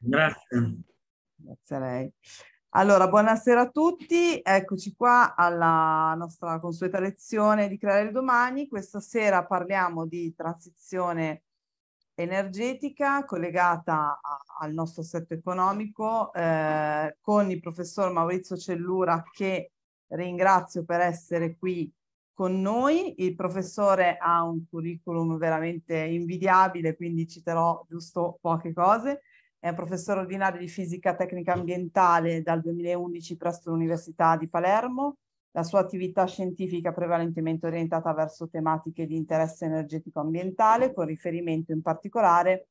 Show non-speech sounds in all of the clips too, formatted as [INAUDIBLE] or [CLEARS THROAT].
Grazie. Grazie a lei. Allora, buonasera a tutti, eccoci qua alla nostra consueta lezione di Creare il Domani. Questa sera parliamo di transizione energetica collegata a, al nostro assetto economico eh, con il professor Maurizio Cellura che ringrazio per essere qui con noi. Il professore ha un curriculum veramente invidiabile, quindi citerò giusto poche cose è un professore ordinario di fisica tecnica ambientale dal 2011 presso l'Università di Palermo. La sua attività scientifica è prevalentemente orientata verso tematiche di interesse energetico ambientale, con riferimento in particolare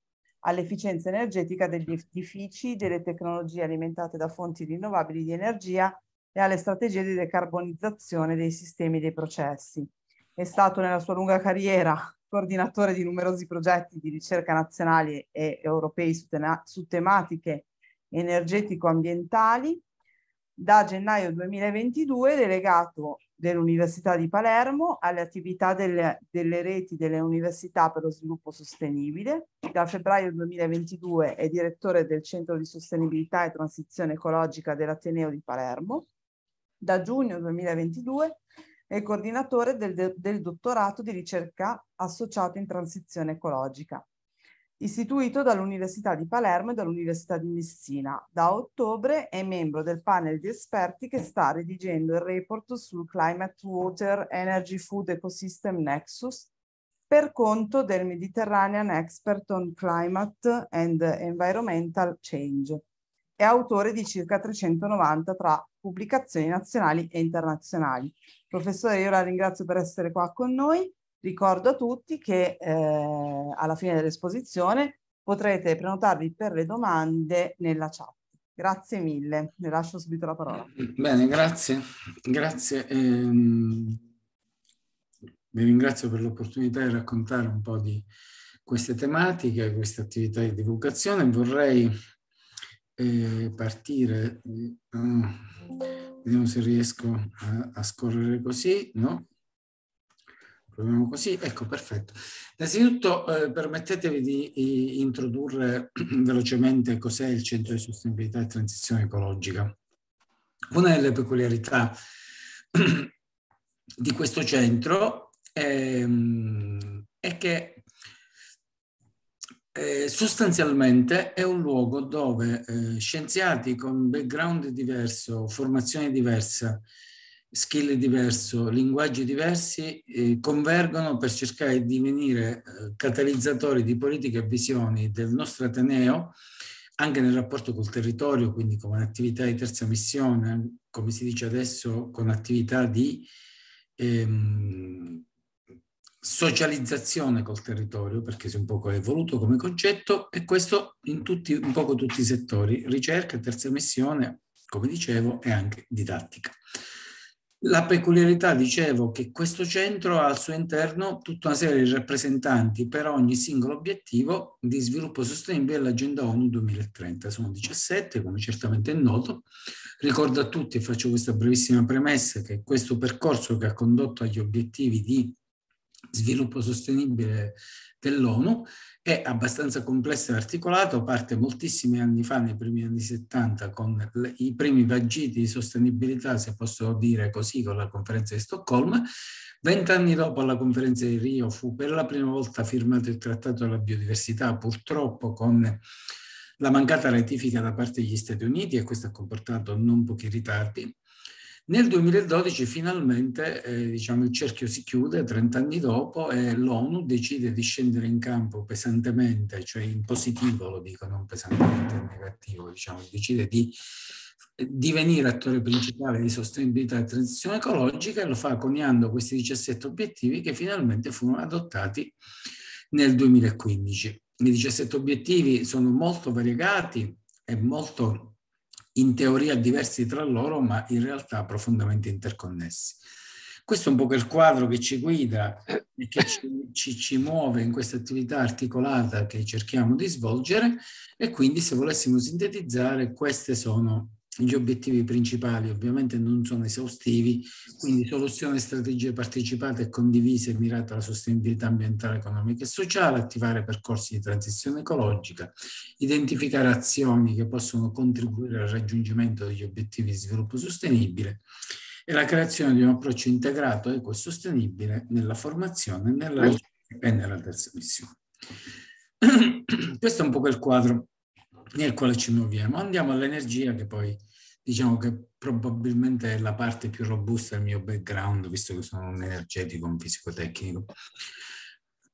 all'efficienza energetica degli edifici, delle tecnologie alimentate da fonti rinnovabili di energia e alle strategie di decarbonizzazione dei sistemi e dei processi. È stato nella sua lunga carriera coordinatore di numerosi progetti di ricerca nazionali e europei su, tena- su tematiche energetico-ambientali. Da gennaio 2022 delegato dell'Università di Palermo alle attività delle, delle, reti delle università per lo sviluppo sostenibile. Da febbraio 2022 è direttore del Centro di Sostenibilità e Transizione Ecologica dell'Ateneo di Palermo. Da giugno 2022 e coordinatore del, del dottorato di ricerca associato in transizione ecologica, istituito dall'Università di Palermo e dall'Università di Messina. Da ottobre è membro del panel di esperti che sta redigendo il report sul Climate Water Energy Food Ecosystem Nexus per conto del Mediterranean Expert on Climate and Environmental Change. È autore di circa 390 tra pubblicazioni nazionali e internazionali. Professore, io la ringrazio per essere qua con noi. Ricordo a tutti che eh, alla fine dell'esposizione potrete prenotarvi per le domande nella chat. Grazie mille, le lascio subito la parola. Bene, grazie. Grazie. Ehm, vi ringrazio per l'opportunità di raccontare un po' di queste tematiche, queste attività di divulgazione. Vorrei eh, partire, uh, vediamo se riesco a, a scorrere così, no? Proviamo così, ecco, perfetto. Innanzitutto eh, permettetevi di, di introdurre [CLEARS THROAT] velocemente cos'è il Centro di Sostenibilità e Transizione Ecologica. Una delle peculiarità [CLEARS THROAT] di questo centro è, mm, è che eh, sostanzialmente è un luogo dove eh, scienziati con background diverso, formazione diversa, skill diverso, linguaggi diversi eh, convergono per cercare di divenire eh, catalizzatori di politiche e visioni del nostro Ateneo anche nel rapporto col territorio, quindi come attività di terza missione, come si dice adesso, con attività di ehm, socializzazione col territorio, perché si è un poco evoluto come concetto, e questo in tutti, un poco tutti i settori, ricerca, terza missione, come dicevo, e anche didattica. La peculiarità, dicevo, che questo centro ha al suo interno tutta una serie di rappresentanti per ogni singolo obiettivo di sviluppo sostenibile dell'Agenda ONU 2030. Sono 17, come certamente è noto. Ricordo a tutti, e faccio questa brevissima premessa, che questo percorso che ha condotto agli obiettivi di sviluppo sostenibile dell'ONU, è abbastanza complesso e articolato, parte moltissimi anni fa, nei primi anni 70, con le, i primi vagiti di sostenibilità, se posso dire così, con la conferenza di Stoccolma. Vent'anni dopo la conferenza di Rio fu per la prima volta firmato il Trattato della biodiversità, purtroppo con la mancata ratifica da parte degli Stati Uniti e questo ha comportato non pochi ritardi. Nel 2012 finalmente eh, diciamo, il cerchio si chiude 30 anni dopo e l'ONU decide di scendere in campo pesantemente, cioè in positivo lo dico, non pesantemente in negativo, diciamo, decide di eh, divenire attore principale di sostenibilità e transizione ecologica e lo fa coniando questi 17 obiettivi che finalmente furono adottati nel 2015. I 17 obiettivi sono molto variegati e molto in teoria diversi tra loro, ma in realtà profondamente interconnessi. Questo è un po' il quadro che ci guida e che ci, ci, ci muove in questa attività articolata che cerchiamo di svolgere e quindi se volessimo sintetizzare queste sono gli obiettivi principali ovviamente non sono esaustivi, quindi soluzione e strategie partecipate e condivise mirate alla sostenibilità ambientale, economica e sociale, attivare percorsi di transizione ecologica, identificare azioni che possono contribuire al raggiungimento degli obiettivi di sviluppo sostenibile e la creazione di un approccio integrato equo e sostenibile nella formazione, nella e nella terza missione. [CLEARS THROAT] Questo è un po' il quadro nel quale ci muoviamo. Andiamo all'energia che poi diciamo che probabilmente è la parte più robusta del mio background, visto che sono un energetico, un fisico-tecnico.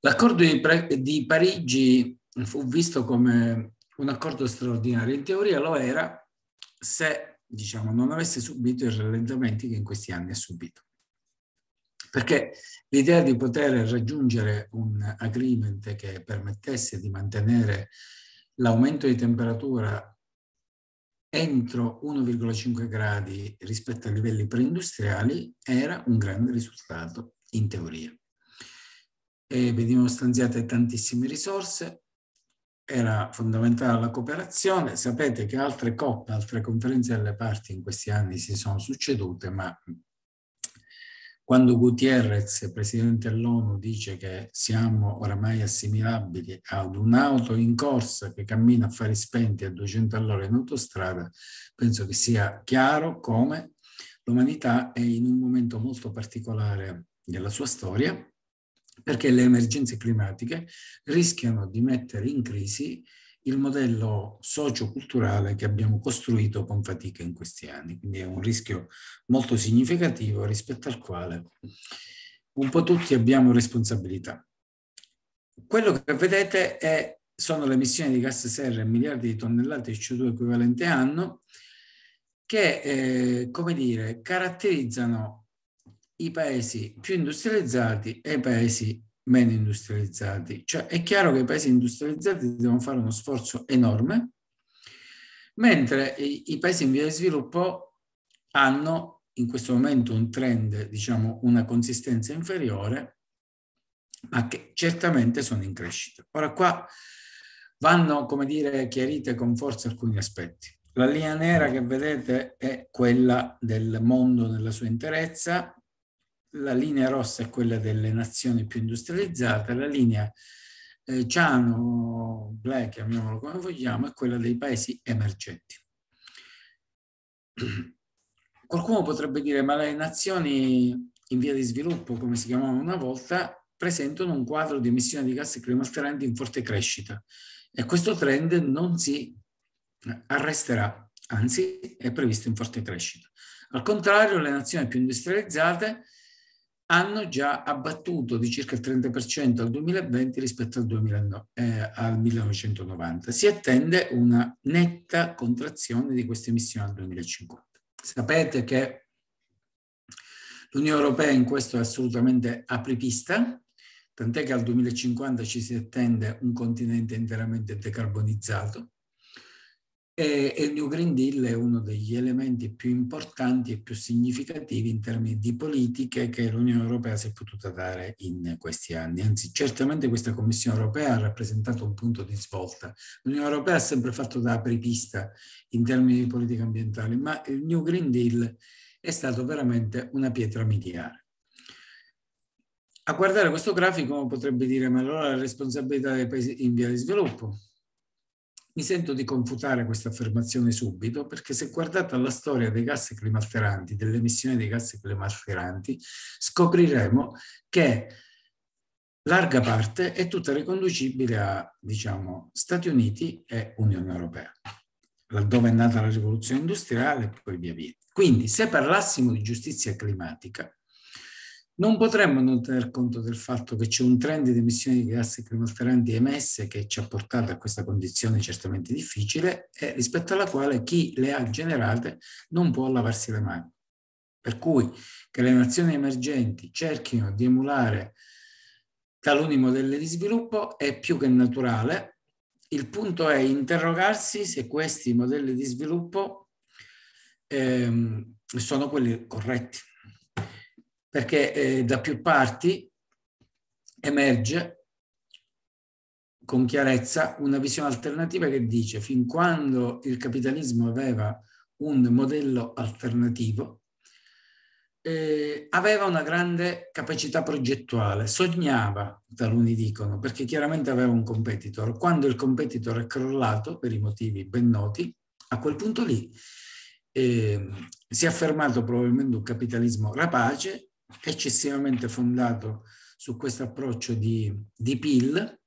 L'accordo di, di Parigi fu visto come un accordo straordinario, in teoria lo era se diciamo, non avesse subito i rallentamenti che in questi anni ha subito. Perché l'idea di poter raggiungere un agreement che permettesse di mantenere l'aumento di temperatura entro 1,5 gradi rispetto ai livelli preindustriali era un grande risultato in teoria. E venivano stanziate tantissime risorse, era fondamentale la cooperazione. Sapete che altre COP, altre conferenze delle parti in questi anni si sono succedute, ma quando Gutierrez, presidente dell'ONU, dice che siamo oramai assimilabili ad un'auto in corsa che cammina a fari spenti a 200 all'ora in autostrada, penso che sia chiaro come l'umanità è in un momento molto particolare della sua storia, perché le emergenze climatiche rischiano di mettere in crisi il modello socioculturale che abbiamo costruito con fatica in questi anni. Quindi è un rischio molto significativo rispetto al quale un po' tutti abbiamo responsabilità. Quello che vedete è, sono le emissioni di gas serra e miliardi di tonnellate di CO2 equivalente anno che, eh, come dire, caratterizzano i paesi più industrializzati e i paesi meno industrializzati. Cioè è chiaro che i paesi industrializzati devono fare uno sforzo enorme, mentre i, i paesi in via di sviluppo hanno in questo momento un trend, diciamo una consistenza inferiore, ma che certamente sono in crescita. Ora qua vanno, come dire, chiarite con forza alcuni aspetti. La linea nera che vedete è quella del mondo nella sua interezza, la linea rossa è quella delle nazioni più industrializzate, la linea eh, ciano, blu, chiamiamolo come vogliamo, è quella dei paesi emergenti. [CLEARS THROAT] Qualcuno potrebbe dire, ma le nazioni in via di sviluppo, come si chiamavano una volta, presentano un quadro di emissioni di gas climalteranti in forte crescita e questo trend non si arresterà, anzi è previsto in forte crescita. Al contrario, le nazioni più industrializzate hanno già abbattuto di circa il 30% al 2020 rispetto al, 2000, eh, al 1990. Si attende una netta contrazione di queste emissioni al 2050. Sapete che l'Unione Europea in questo è assolutamente apripista, tant'è che al 2050 ci si attende un continente interamente decarbonizzato, e, e il New Green Deal è uno degli elementi più importanti e più significativi in termini di politiche che l'Unione Europea si è potuta dare in questi anni. Anzi, certamente questa Commissione Europea ha rappresentato un punto di svolta. L'Unione Europea ha sempre fatto da apripista in termini di politica ambientale, ma il New Green Deal è stato veramente una pietra miliare. A guardare questo grafico potrebbe dire ma allora la responsabilità dei paesi in via di sviluppo, mi sento di confutare questa affermazione subito perché se guardate alla storia dei gas climalteranti, dell'emissione dei gas climalteranti, scopriremo che larga parte è tutta riconducibile a, diciamo, Stati Uniti e Unione Europea, laddove è nata la rivoluzione industriale e poi via via. Quindi se parlassimo di giustizia climatica, non potremmo non tener conto del fatto che c'è un trend di emissioni di gas climalteranti emesse che ci ha portato a questa condizione certamente difficile e rispetto alla quale chi le ha generate non può lavarsi le mani. Per cui che le nazioni emergenti cerchino di emulare taluni modelli di sviluppo è più che naturale. Il punto è interrogarsi se questi modelli di sviluppo ehm, sono quelli corretti perché eh, da più parti emerge con chiarezza una visione alternativa che dice fin quando il capitalismo aveva un modello alternativo, eh, aveva una grande capacità progettuale, sognava, taluni dicono, perché chiaramente aveva un competitor. Quando il competitor è crollato, per i motivi ben noti, a quel punto lì eh, si è affermato probabilmente un capitalismo rapace eccessivamente fondato su questo approccio di, di PIL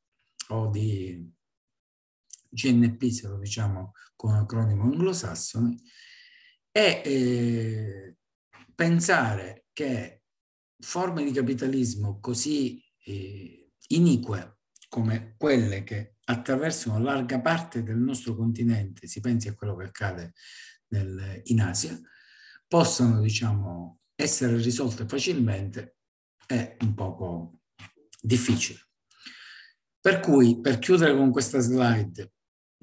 o di GNP, se lo diciamo con acronimo anglosassone, e eh, pensare che forme di capitalismo così eh, inique come quelle che attraversano larga parte del nostro continente, si pensi a quello che accade nel, in Asia, possano diciamo, essere risolte facilmente è un poco difficile. Per cui, per chiudere con questa slide,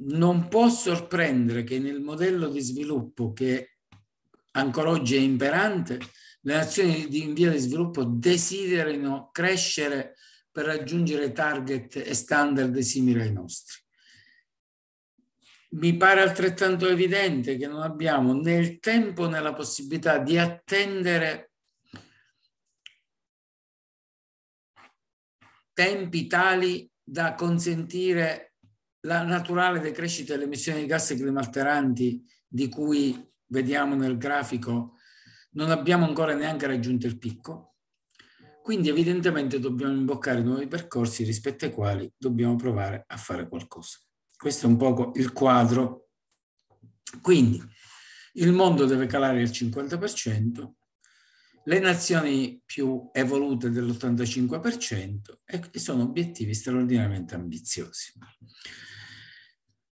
non può sorprendere che nel modello di sviluppo che ancora oggi è imperante, le nazioni in via di sviluppo desiderino crescere per raggiungere target e standard simili ai nostri mi pare altrettanto evidente che non abbiamo né il tempo né la possibilità di attendere tempi tali da consentire la naturale decrescita delle emissioni di gas climalteranti di cui vediamo nel grafico non abbiamo ancora neanche raggiunto il picco. Quindi evidentemente dobbiamo imboccare nuovi percorsi rispetto ai quali dobbiamo provare a fare qualcosa. Questo è un poco il quadro. Quindi il mondo deve calare il 50%, le nazioni più evolute dell'85% e sono obiettivi straordinariamente ambiziosi.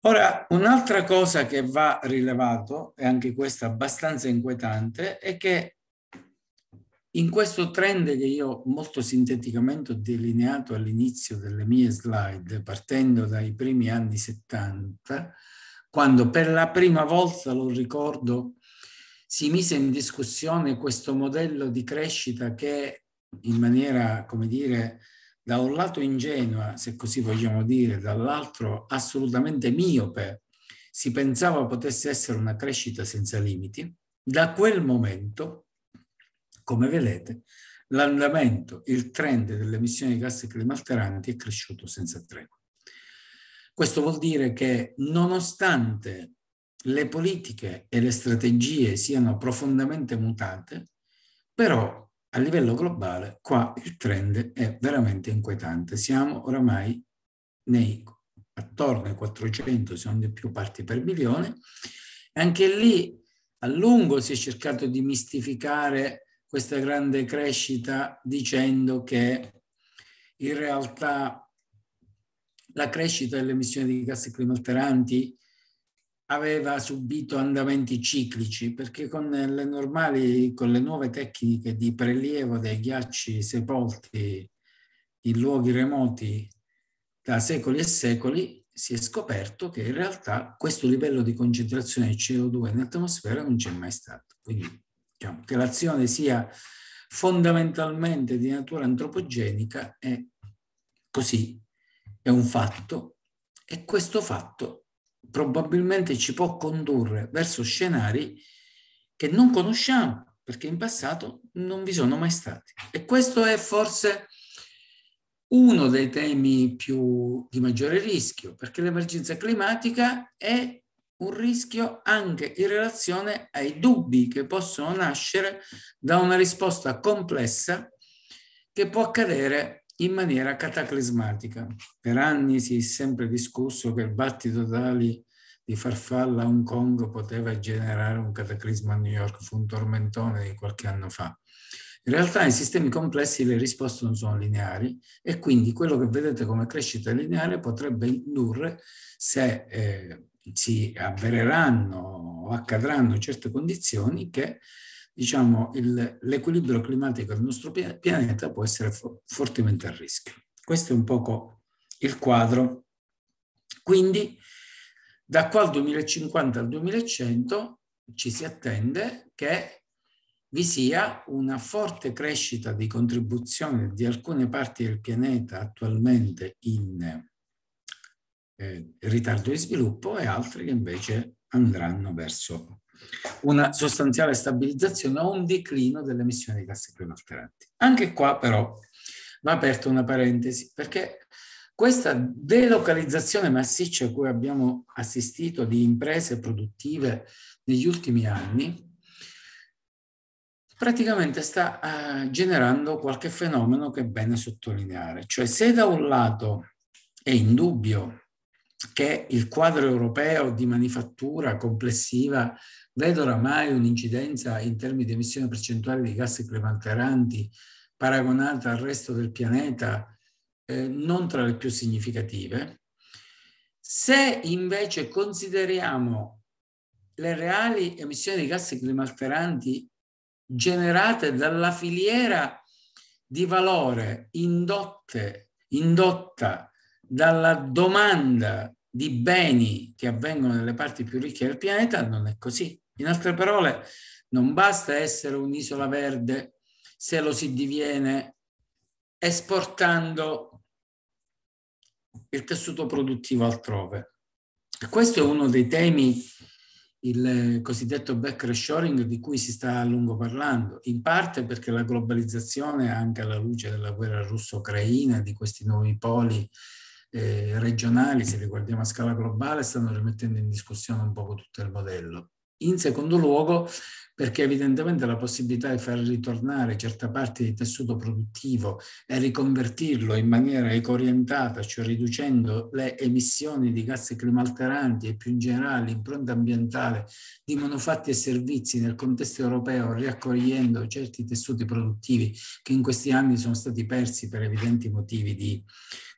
Ora, un'altra cosa che va rilevato, e anche questa abbastanza inquietante, è che in questo trend che io molto sinteticamente ho delineato all'inizio delle mie slide, partendo dai primi anni 70, quando per la prima volta, lo ricordo, si mise in discussione questo modello di crescita che in maniera, come dire, da un lato ingenua, se così vogliamo dire, dall'altro assolutamente miope, si pensava potesse essere una crescita senza limiti, da quel momento come vedete, l'andamento, il trend delle emissioni di gas climalteranti è cresciuto senza tregua. Questo vuol dire che nonostante le politiche e le strategie siano profondamente mutate, però a livello globale qua il trend è veramente inquietante. Siamo oramai nei attorno ai 400, se non di più, parti per milione. Anche lì a lungo si è cercato di mistificare questa grande crescita dicendo che in realtà la crescita delle emissioni di gas climalteranti aveva subito andamenti ciclici perché con le normali, con le nuove tecniche di prelievo dei ghiacci sepolti in luoghi remoti da secoli e secoli, si è scoperto che in realtà questo livello di concentrazione di CO2 in atmosfera non c'è mai stato. Quindi diciamo, che l'azione sia fondamentalmente di natura antropogenica è così è un fatto e questo fatto probabilmente ci può condurre verso scenari che non conosciamo perché in passato non vi sono mai stati. E questo è forse uno dei temi più, di maggiore rischio, perché l'emergenza climatica è un rischio anche in relazione ai dubbi che possono nascere da una risposta complessa che può accadere in maniera cataclismatica. Per anni si è sempre discusso che il battito d'ali di farfalla a Hong Kong poteva generare un cataclisma a New York, fu un tormentone di qualche anno fa. In realtà in sistemi complessi le risposte non sono lineari e quindi quello che vedete come crescita lineare potrebbe indurre, se eh, si avvereranno o accadranno certe condizioni che diciamo, il, l'equilibrio climatico del nostro pianeta può essere for- fortemente a rischio. Questo è un poco il quadro. Quindi da qua al 2050 al 2100 ci si attende che vi sia una forte crescita di contribuzione di alcune parti del pianeta attualmente in eh, ritardo di sviluppo e altri che invece andranno verso una sostanziale stabilizzazione o un declino delle emissioni di gas climalteranti. Anche qua però va aperta una parentesi perché questa delocalizzazione massiccia a cui abbiamo assistito di imprese produttive negli ultimi anni praticamente sta eh, generando qualche fenomeno che è bene sottolineare, cioè se da un lato è indubbio che il quadro europeo di manifattura complessiva vede oramai un'incidenza in termini di emissione percentuale di gas climalteranti paragonata al resto del pianeta eh, non tra le più significative. Se invece consideriamo le reali emissioni di gas climalteranti generate dalla filiera di valore indotte, indotta dalla domanda di beni che avvengono nelle parti più ricche del pianeta, non è così. In altre parole, non basta essere un'isola verde se lo si diviene esportando il tessuto produttivo altrove. Questo è uno dei temi, il cosiddetto back reshoring, di cui si sta a lungo parlando, in parte perché la globalizzazione, anche alla luce della guerra russo-ucraina, di questi nuovi poli eh, regionali, se li guardiamo a scala globale, stanno rimettendo in discussione un poco tutto il modello. In secondo luogo, perché evidentemente la possibilità di far ritornare certa parte di tessuto produttivo e riconvertirlo in maniera ecoorientata, cioè riducendo le emissioni di gas climalteranti e più in generale l'impronta ambientale di manufatti e servizi nel contesto europeo, riaccogliendo certi tessuti produttivi che in questi anni sono stati persi per evidenti motivi di,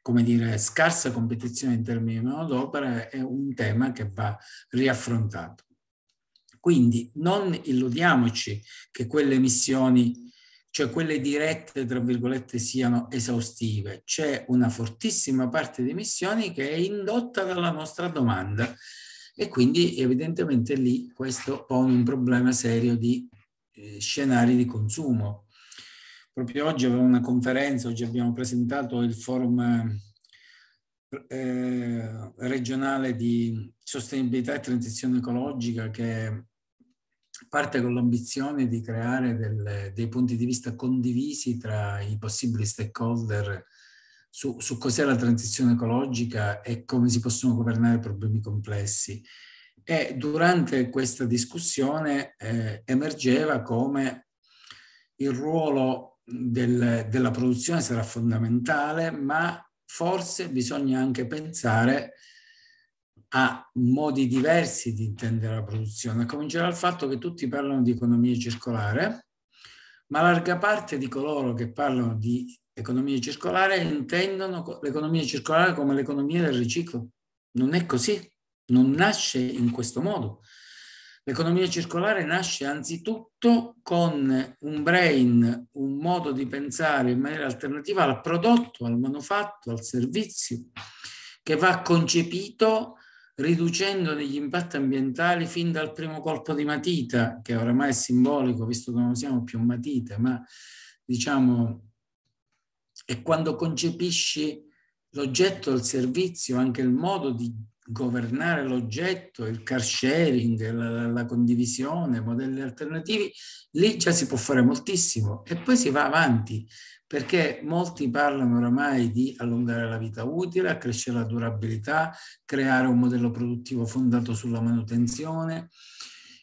come dire, scarsa competizione in termini di manodopera è un tema che va riaffrontato. Quindi non illudiamoci che quelle missioni, cioè quelle dirette, tra virgolette, siano esaustive. C'è una fortissima parte di missioni che è indotta dalla nostra domanda e quindi evidentemente lì questo pone un problema serio di eh, scenari di consumo proprio oggi avevo una conferenza, oggi abbiamo presentato il forum eh, eh, regionale di sostenibilità e transizione ecologica che parte con l'ambizione di creare delle, dei punti di vista condivisi tra i possibili stakeholder su, su cos'è la transizione ecologica e come si possono governare problemi complessi. E durante questa discussione eh, emergeva come il ruolo del, della produzione sarà fondamentale, ma forse bisogna anche pensare a modi diversi di intendere la produzione, a cominciare dal fatto che tutti parlano di economia circolare, ma larga parte di coloro che parlano di economia circolare intendono l'economia circolare come l'economia del riciclo. Non è così, non nasce in questo modo. L'economia circolare nasce anzitutto con un brain, un modo di pensare in maniera alternativa al prodotto, al manufatto, al servizio, che va concepito riducendo gli impatti ambientali fin dal primo colpo di matita, che oramai è simbolico, visto che non siamo più matite, ma diciamo è quando concepisci l'oggetto, il servizio, anche il modo di governare l'oggetto, il car sharing, la, la, condivisione, modelli alternativi, lì già si può fare moltissimo e poi si va avanti perché molti parlano oramai di allungare la vita utile, accrescere la durabilità, creare un modello produttivo fondato sulla manutenzione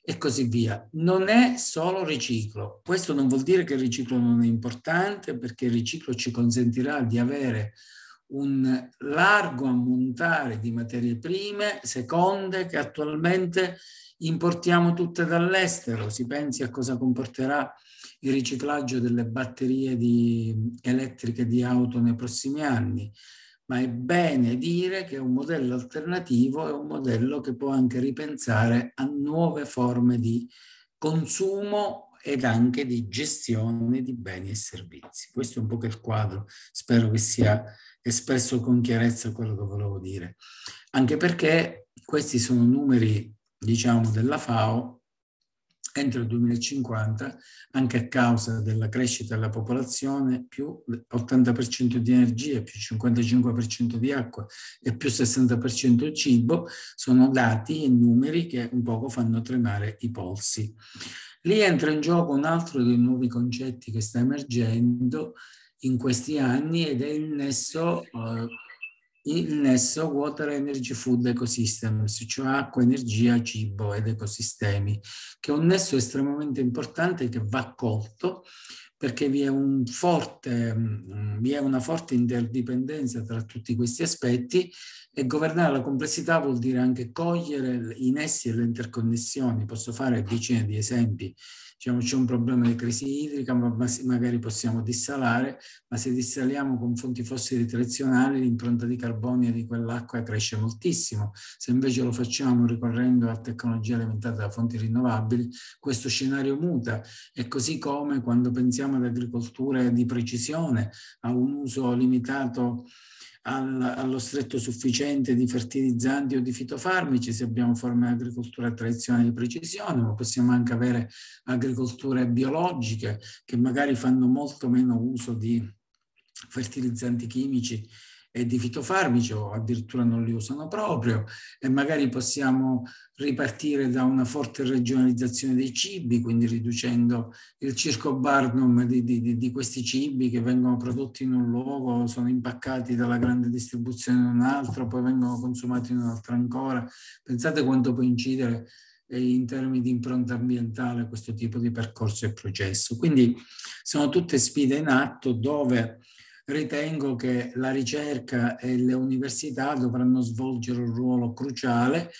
e così via. Non è solo riciclo. Questo non vuol dire che il riciclo non è importante perché il riciclo ci consentirà di avere un largo ammontare di materie prime, seconde, che attualmente importiamo tutte dall'estero. Si pensi a cosa comporterà il riciclaggio delle batterie di, elettriche di auto nei prossimi anni, ma è bene dire che un modello alternativo è un modello che può anche ripensare a nuove forme di consumo ed anche di gestione di beni e servizi. Questo è un po' che il quadro, spero che sia espresso con chiarezza quello che volevo dire, anche perché questi sono numeri, diciamo, della FAO entro il 2050, anche a causa della crescita della popolazione, più 80% di energia, più 55% di acqua e più 60% di cibo, sono dati e numeri che un poco fanno tremare i polsi. Lì entra in gioco un altro dei nuovi concetti che sta emergendo in questi anni ed è il nesso, eh, il nesso Water Energy Food Ecosystems, cioè acqua, energia, cibo ed ecosistemi, che è un nesso estremamente importante che va colto perché vi è, un forte, mm, vi è una forte interdipendenza tra tutti questi aspetti e governare la complessità vuol dire anche cogliere i nessi e le interconnessioni. Posso fare decine di esempi diciamo, c'è un problema di crisi idrica, ma magari possiamo dissalare, ma se dissaliamo con fonti fossili tradizionali l'impronta di carbonio di quell'acqua cresce moltissimo. Se invece lo facciamo ricorrendo a tecnologie alimentate da fonti rinnovabili, questo scenario muta. E così come quando pensiamo ad agricolture di precisione, a un uso limitato al, allo stretto sufficiente di fertilizzanti o di fitofarmaci, se abbiamo forme di agricoltura tradizionale di precisione, ma possiamo anche avere agricolture biologiche che magari fanno molto meno uso di fertilizzanti chimici e di fitofarmici o addirittura non li usano proprio e magari possiamo ripartire da una forte regionalizzazione dei cibi, quindi riducendo il circo barnum di, di, di questi cibi che vengono prodotti in un luogo, sono impaccati dalla grande distribuzione in un altro, poi vengono consumati in un altro ancora. Pensate quanto può incidere eh, in termini di impronta ambientale questo tipo di percorso e processo. Quindi sono tutte sfide in atto dove ritengo che la ricerca e le università dovranno svolgere un ruolo cruciale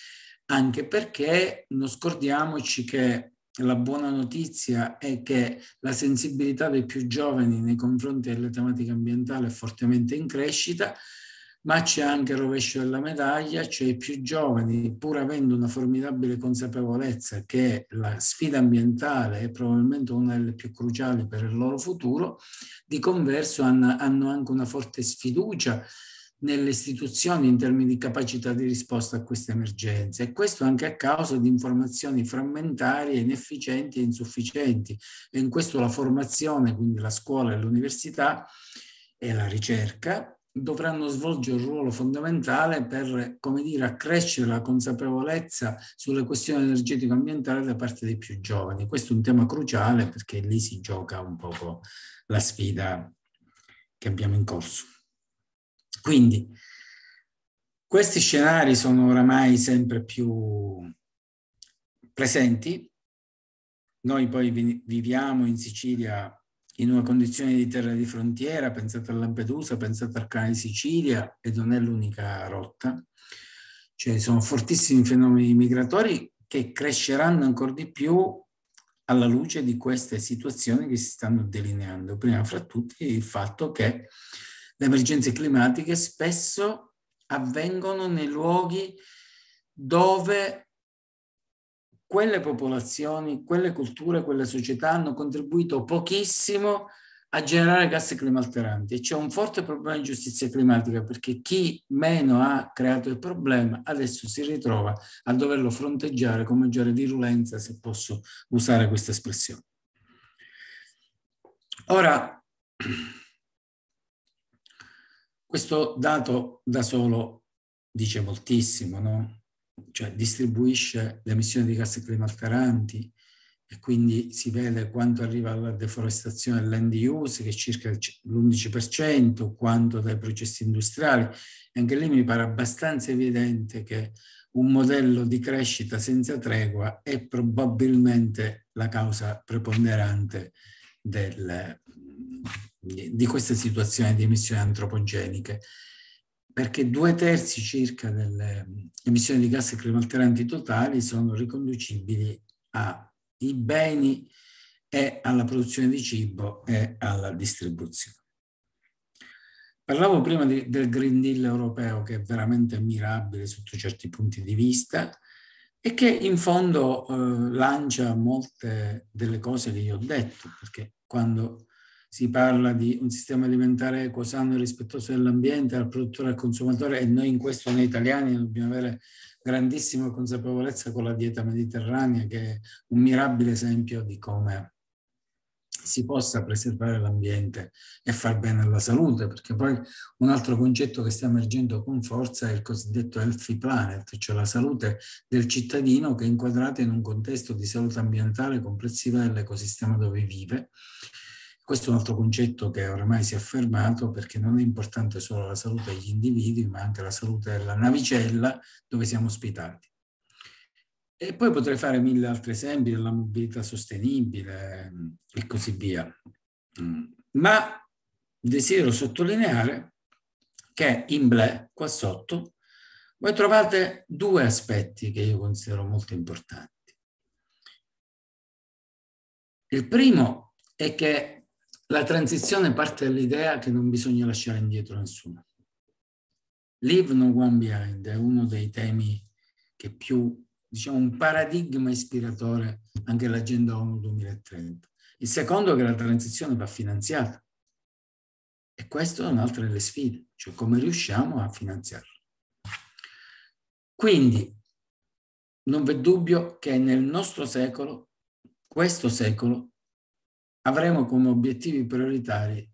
anche perché non scordiamoci che la buona notizia è che la sensibilità dei più giovani nei confronti delle tematiche ambientali è fortemente in crescita ma c'è anche il rovescio della medaglia, cioè i più giovani, pur avendo una formidabile consapevolezza che la sfida ambientale è probabilmente una delle più cruciali per il loro futuro, di converso hanno, hanno anche una forte sfiducia nelle istituzioni in termini di capacità di risposta a queste emergenze e questo anche a causa di informazioni frammentarie, inefficienti e insufficienti e in questo la formazione, quindi la scuola e l'università e la ricerca dovranno svolgere un ruolo fondamentale per, come dire, accrescere la consapevolezza sulle questioni energetico ambientali da parte dei più giovani. Questo è un tema cruciale perché lì si gioca un po' la sfida che abbiamo in corso. Quindi questi scenari sono oramai sempre più presenti. Noi poi viviamo in Sicilia in una condizione di terra di frontiera, pensate a Lampedusa, pensate al canale Sicilia, e non è l'unica rotta. Cioè, sono fortissimi fenomeni migratori che cresceranno ancora di più alla luce di queste situazioni che si stanno delineando. Prima fra tutti il fatto che le emergenze climatiche spesso avvengono nei luoghi dove quelle popolazioni, quelle culture, quelle società hanno contribuito pochissimo a generare gas climalteranti e c'è un forte problema di giustizia climatica perché chi meno ha creato il problema adesso si ritrova a doverlo fronteggiare con maggiore virulenza, se posso usare questa espressione. Ora, questo dato da solo dice moltissimo, no? cioè distribuisce le emissioni di gas climalteranti e quindi si vede quanto arriva alla deforestazione dell'end use che è circa l'11%, quanto dai processi industriali. Anche lì mi pare abbastanza evidente che un modello di crescita senza tregua è probabilmente la causa preponderante del, di questa situazione di emissioni antropogeniche perché due terzi circa delle emissioni di gas climalteranti totali sono riconducibili ai beni e alla produzione di cibo e alla distribuzione. Parlavo prima di, del Green Deal europeo che è veramente ammirabile sotto certi punti di vista e che in fondo eh, lancia molte delle cose che io ho detto, perché quando si parla di un sistema alimentare equo, sano e rispettoso dell'ambiente, al produttore e al consumatore e noi in questo, noi italiani, dobbiamo avere grandissima consapevolezza con la dieta mediterranea che è un mirabile esempio di come si possa preservare l'ambiente e far bene alla salute, perché poi un altro concetto che sta emergendo con forza è il cosiddetto healthy planet, cioè la salute del cittadino che è inquadrata in un contesto di salute ambientale complessiva dell'ecosistema dove vive questo è un altro concetto che ormai si è affermato perché non è importante solo la salute degli individui, ma anche la salute della navicella dove siamo ospitati. E poi potrei fare mille altri esempi della mobilità sostenibile mm, e così via. Mm. Ma desidero sottolineare che in BLE, qua sotto, voi trovate due aspetti che io considero molto importanti. Il primo è che la transizione parte dall'idea che non bisogna lasciare indietro nessuno. Leave no one behind è uno dei temi che più, diciamo, un paradigma ispiratore anche all'agenda ONU 2030. Il secondo è che la transizione va finanziata. E questa è un'altra delle sfide, cioè come riusciamo a finanziarla. Quindi, non v'è dubbio che nel nostro secolo, questo secolo, avremo come obiettivi prioritari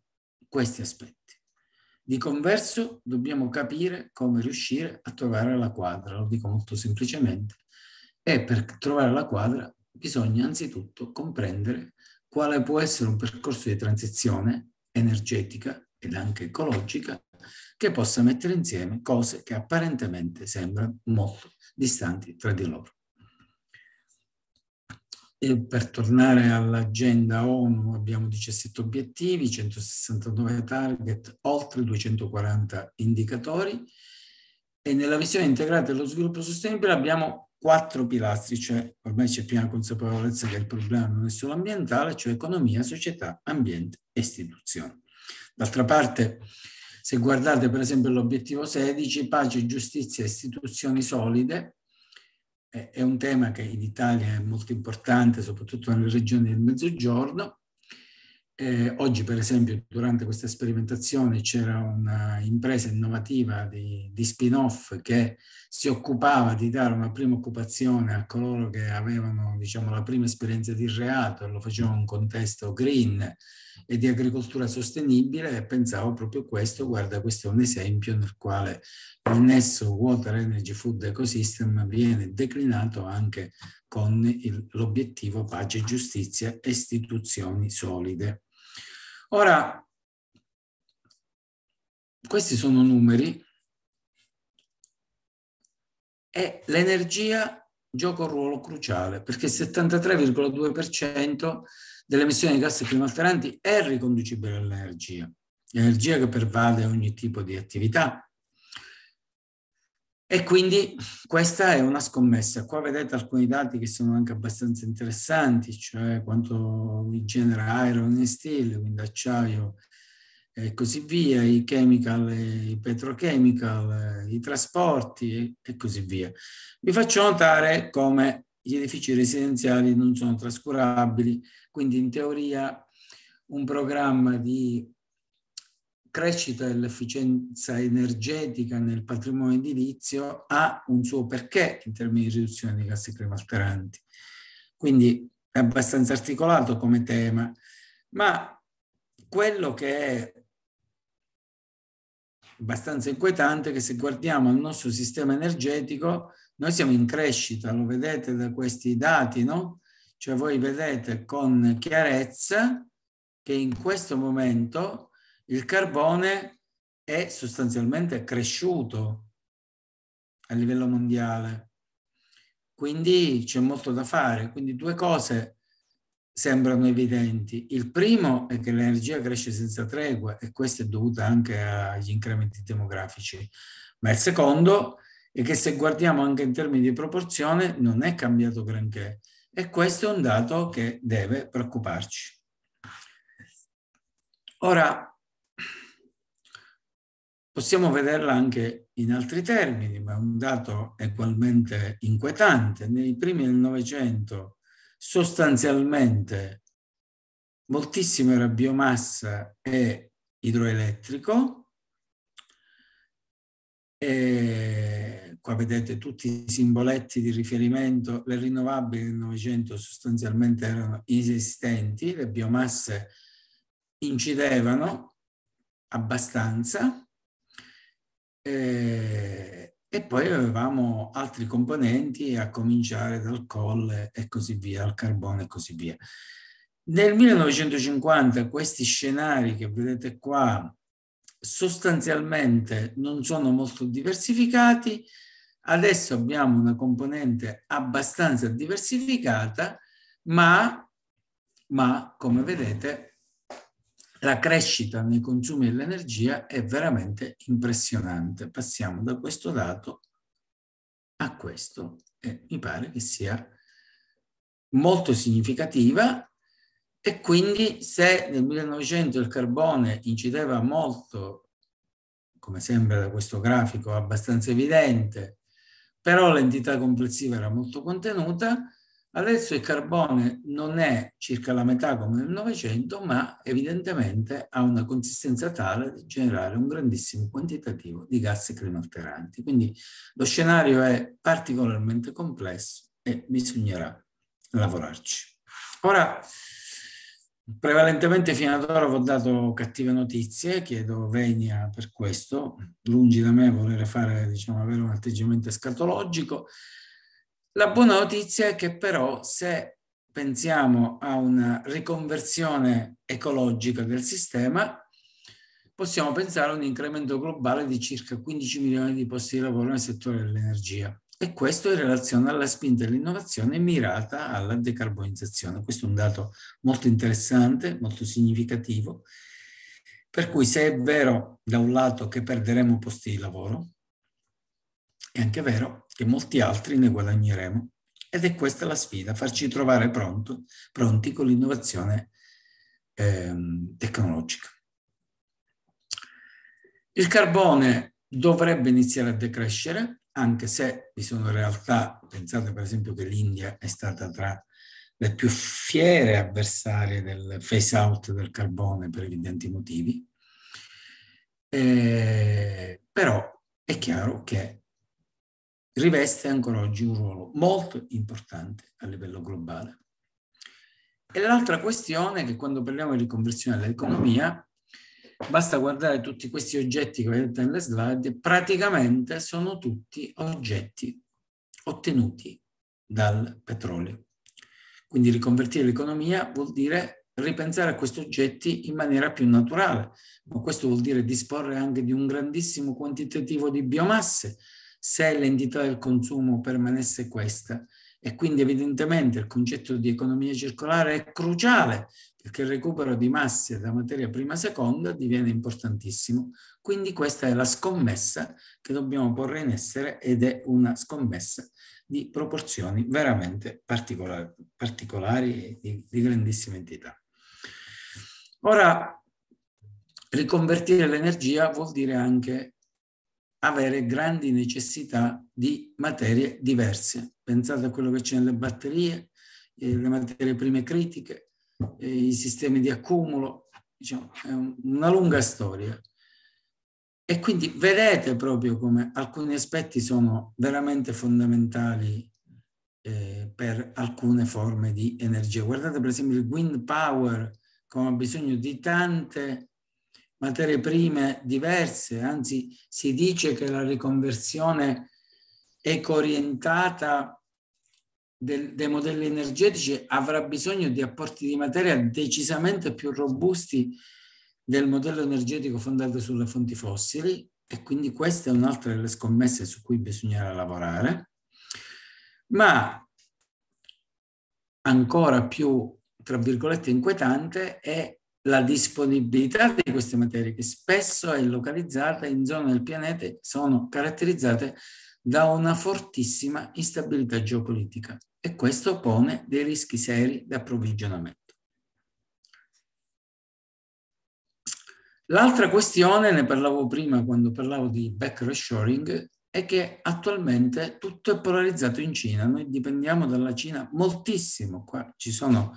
questi aspetti. Di converso dobbiamo capire come riuscire a trovare la quadra, lo dico molto semplicemente, e per trovare la quadra bisogna anzitutto comprendere quale può essere un percorso di transizione energetica ed anche ecologica che possa mettere insieme cose che apparentemente sembrano molto distanti tra di loro. E per tornare all'agenda ONU abbiamo 17 obiettivi, 169 target, oltre 240 indicatori e nella visione integrata dello sviluppo sostenibile abbiamo quattro pilastri, cioè ormai c'è piena consapevolezza che il problema non è solo ambientale, cioè economia, società, ambiente e istituzioni. D'altra parte, se guardate per esempio l'obiettivo 16, pace, giustizia e istituzioni solide, è un tema che in Italia è molto importante, soprattutto nelle regioni del Mezzogiorno. Eh, oggi, per esempio, durante questa sperimentazione c'era un'impresa innovativa di, di spin-off che si occupava di dare una prima occupazione a coloro che avevano diciamo, la prima esperienza di reato, e lo faceva in un contesto green, e di agricoltura sostenibile e pensavo proprio questo, guarda questo è un esempio nel quale il nesso Water Energy Food Ecosystem viene declinato anche con il, l'obiettivo pace, e giustizia istituzioni solide. Ora, questi sono numeri e l'energia gioca un ruolo cruciale perché il 73,2% delle emissioni di gas climalteranti è riconducibile all'energia, energia che pervade ogni tipo di attività. E quindi questa è una scommessa. Qua vedete alcuni dati che sono anche abbastanza interessanti, cioè quanto genera iron e steel, quindi acciaio e così via, i chemical, i petrochemical, i trasporti e così via. Vi faccio notare come gli edifici residenziali non sono trascurabili quindi in teoria un programma di crescita dell'efficienza energetica nel patrimonio edilizio ha un suo perché in termini di riduzione dei gas climalteranti. Quindi è abbastanza articolato come tema, ma quello che è abbastanza inquietante è che se guardiamo al nostro sistema energetico, noi siamo in crescita, lo vedete da questi dati, no? Cioè voi vedete con chiarezza che in questo momento il carbone è sostanzialmente cresciuto a livello mondiale. Quindi c'è molto da fare. Quindi due cose sembrano evidenti. Il primo è che l'energia cresce senza tregua e questo è dovuto anche agli incrementi demografici. Ma il secondo è che se guardiamo anche in termini di proporzione non è cambiato granché. E questo è un dato che deve preoccuparci. Ora, possiamo vederla anche in altri termini, ma è un dato ugualmente inquietante. Nei primi del Novecento, sostanzialmente, moltissimo era biomassa e idroelettrico, e qua vedete tutti i simboletti di riferimento, le rinnovabili nel Novecento sostanzialmente erano inesistenti, le biomasse incidevano abbastanza eh, e poi avevamo altri componenti a cominciare dal colle e così via, al carbone e così via. Nel 1950 questi scenari che vedete qua sostanzialmente non sono molto diversificati Adesso abbiamo una componente abbastanza diversificata, ma, ma come vedete la crescita nei consumi dell'energia è veramente impressionante. Passiamo da questo dato a questo e mi pare che sia molto significativa e quindi se nel 1900 il carbone incideva molto, come sembra da questo grafico abbastanza evidente, però l'entità complessiva era molto contenuta. Adesso il carbone non è circa la metà come nel Novecento, ma evidentemente ha una consistenza tale di generare un grandissimo quantitativo di gas climalteranti. Quindi lo scenario è particolarmente complesso e bisognerà lavorarci. Ora, Prevalentemente fino ad ora vi ho dato cattive notizie, chiedo venia per questo, lungi da me volere fare, diciamo, avere un atteggiamento escatologico. La buona notizia è che però se pensiamo a una riconversione ecologica del sistema, possiamo pensare a un incremento globale di circa 15 milioni di posti di lavoro nel settore dell'energia e questo in relazione alla spinta dell'innovazione mirata alla decarbonizzazione. Questo è un dato molto interessante, molto significativo, per cui se è vero da un lato che perderemo posti di lavoro, è anche vero che molti altri ne guadagneremo. Ed è questa la sfida, farci trovare pronto, pronti con l'innovazione eh, tecnologica. Il carbone dovrebbe iniziare a decrescere, anche se vi sono realtà, pensate per esempio che l'India è stata tra le più fiere avversarie del phase out del carbone per evidenti motivi, eh, però è chiaro che riveste ancora oggi un ruolo molto importante a livello globale. E l'altra questione è che quando parliamo di riconversione dell'economia Basta guardare tutti questi oggetti che vedete nelle slide, praticamente sono tutti oggetti ottenuti dal petrolio. Quindi riconvertire l'economia vuol dire ripensare a questi oggetti in maniera più naturale, ma questo vuol dire disporre anche di un grandissimo quantitativo di biomasse se l'entità del consumo permanesse questa. E quindi evidentemente il concetto di economia circolare è cruciale perché il recupero di masse da materia prima seconda diviene importantissimo. Quindi questa è la scommessa che dobbiamo porre in essere ed è una scommessa di proporzioni veramente particolari, particolari e di, di grandissima entità. Ora, riconvertire l'energia vuol dire anche avere grandi necessità di materie diverse. Pensate a quello che c'è nelle batterie, eh, le materie prime critiche, i sistemi di accumulo, diciamo, è una lunga storia. E quindi vedete proprio come alcuni aspetti sono veramente fondamentali eh, per alcune forme di energia. Guardate per esempio il wind power come ha bisogno di tante materie prime diverse, anzi si dice che la riconversione eco-orientata del, dei modelli energetici avrà bisogno di apporti di materia decisamente più robusti del modello energetico fondato sulle fonti fossili e quindi questa è un'altra delle scommesse su cui bisognerà lavorare, ma ancora più, tra virgolette, inquietante è la disponibilità di queste materie che spesso è localizzata in zone del pianeta sono caratterizzate da una fortissima instabilità geopolitica e questo pone dei rischi seri di approvvigionamento. L'altra questione, ne parlavo prima quando parlavo di back reshoring, è che attualmente tutto è polarizzato in Cina, noi dipendiamo dalla Cina moltissimo, qua ci sono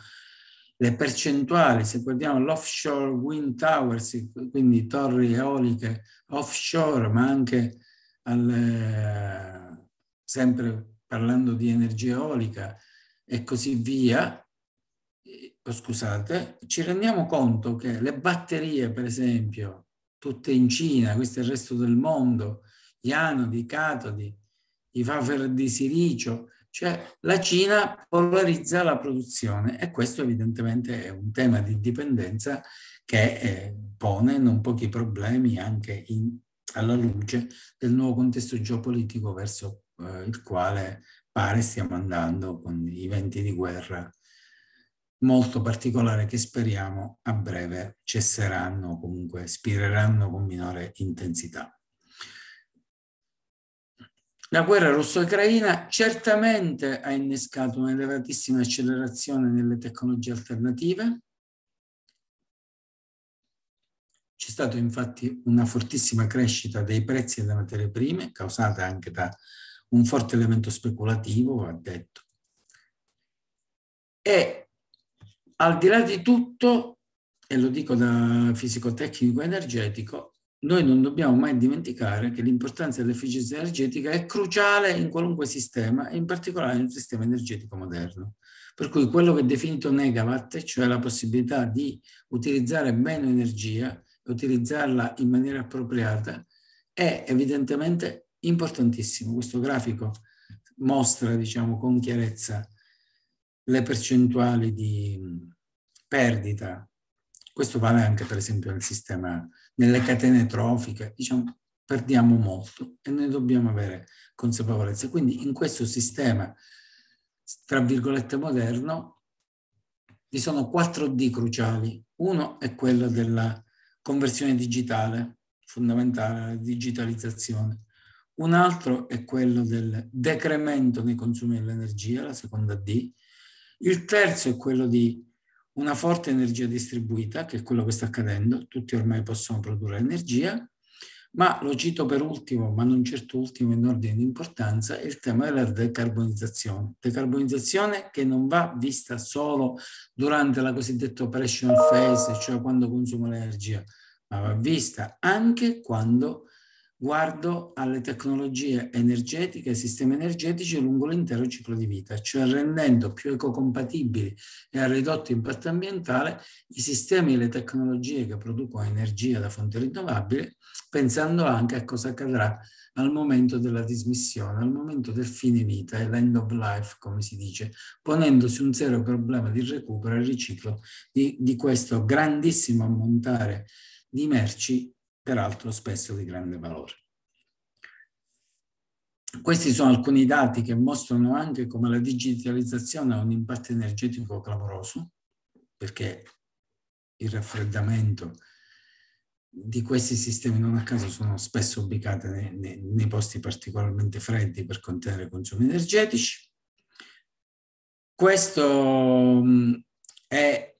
le percentuali, se guardiamo l'offshore wind towers, quindi torri eoliche offshore, ma anche al, eh, sempre parlando di energia eolica e così via, oh, scusate, ci rendiamo conto che le batterie, per esempio, tutte in Cina, questo è il resto del mondo, gli anodi, i catodi, i wafer di silicio, cioè la Cina polarizza la produzione e questo evidentemente è un tema di dipendenza che eh, pone non pochi problemi anche in, alla luce del nuovo contesto geopolitico verso eh, il quale pare stiamo andando con i venti di guerra molto particolare che speriamo a breve cesseranno o comunque spireranno con minore intensità. La guerra russo-ucraina certamente ha innescato un'elevatissima accelerazione nelle tecnologie alternative. C'è stata infatti una fortissima crescita dei prezzi delle materie prime, causata anche da un forte elemento speculativo, va detto. E al di là di tutto, e lo dico da fisico-tecnico energetico, noi non dobbiamo mai dimenticare che l'importanza dell'efficienza energetica è cruciale in qualunque sistema, e in particolare in un sistema energetico moderno. Per cui quello che è definito negawatt, cioè la possibilità di utilizzare meno energia, utilizzarla in maniera appropriata, è evidentemente importantissimo, questo grafico mostra diciamo, con chiarezza le percentuali di perdita. Questo vale anche per esempio nel sistema, nelle catene trofiche, diciamo, perdiamo molto e ne dobbiamo avere consapevolezza. Quindi in questo sistema, tra virgolette, moderno, vi sono quattro D cruciali. Uno è quello della conversione digitale, fondamentale, la digitalizzazione. Un altro è quello del decremento nei consumi dell'energia, la seconda D. Il terzo è quello di una forte energia distribuita, che è quello che sta accadendo, tutti ormai possono produrre energia, ma lo cito per ultimo, ma non certo ultimo in ordine di importanza, è il tema della decarbonizzazione. Decarbonizzazione che non va vista solo durante la cosiddetta operational phase, cioè quando consumo l'energia, ma va vista anche quando guardo alle tecnologie energetiche e sistemi energetici lungo l'intero ciclo di vita, cioè rendendo più ecocompatibili e a ridotto impatto ambientale i sistemi e le tecnologie che producono energia da fonte rinnovabili, pensando anche a cosa accadrà al momento della dismissione, al momento del fine vita e l'end of life, come si dice, ponendosi un serio problema di recupero e riciclo di, di questo grandissimo ammontare di merci peraltro spesso di grande valore. Questi sono alcuni dati che mostrano anche come la digitalizzazione ha un impatto energetico clamoroso, perché il raffreddamento di questi sistemi non a caso sono spesso ubicati nei, nei, nei posti particolarmente freddi per contenere consumi energetici. Questo è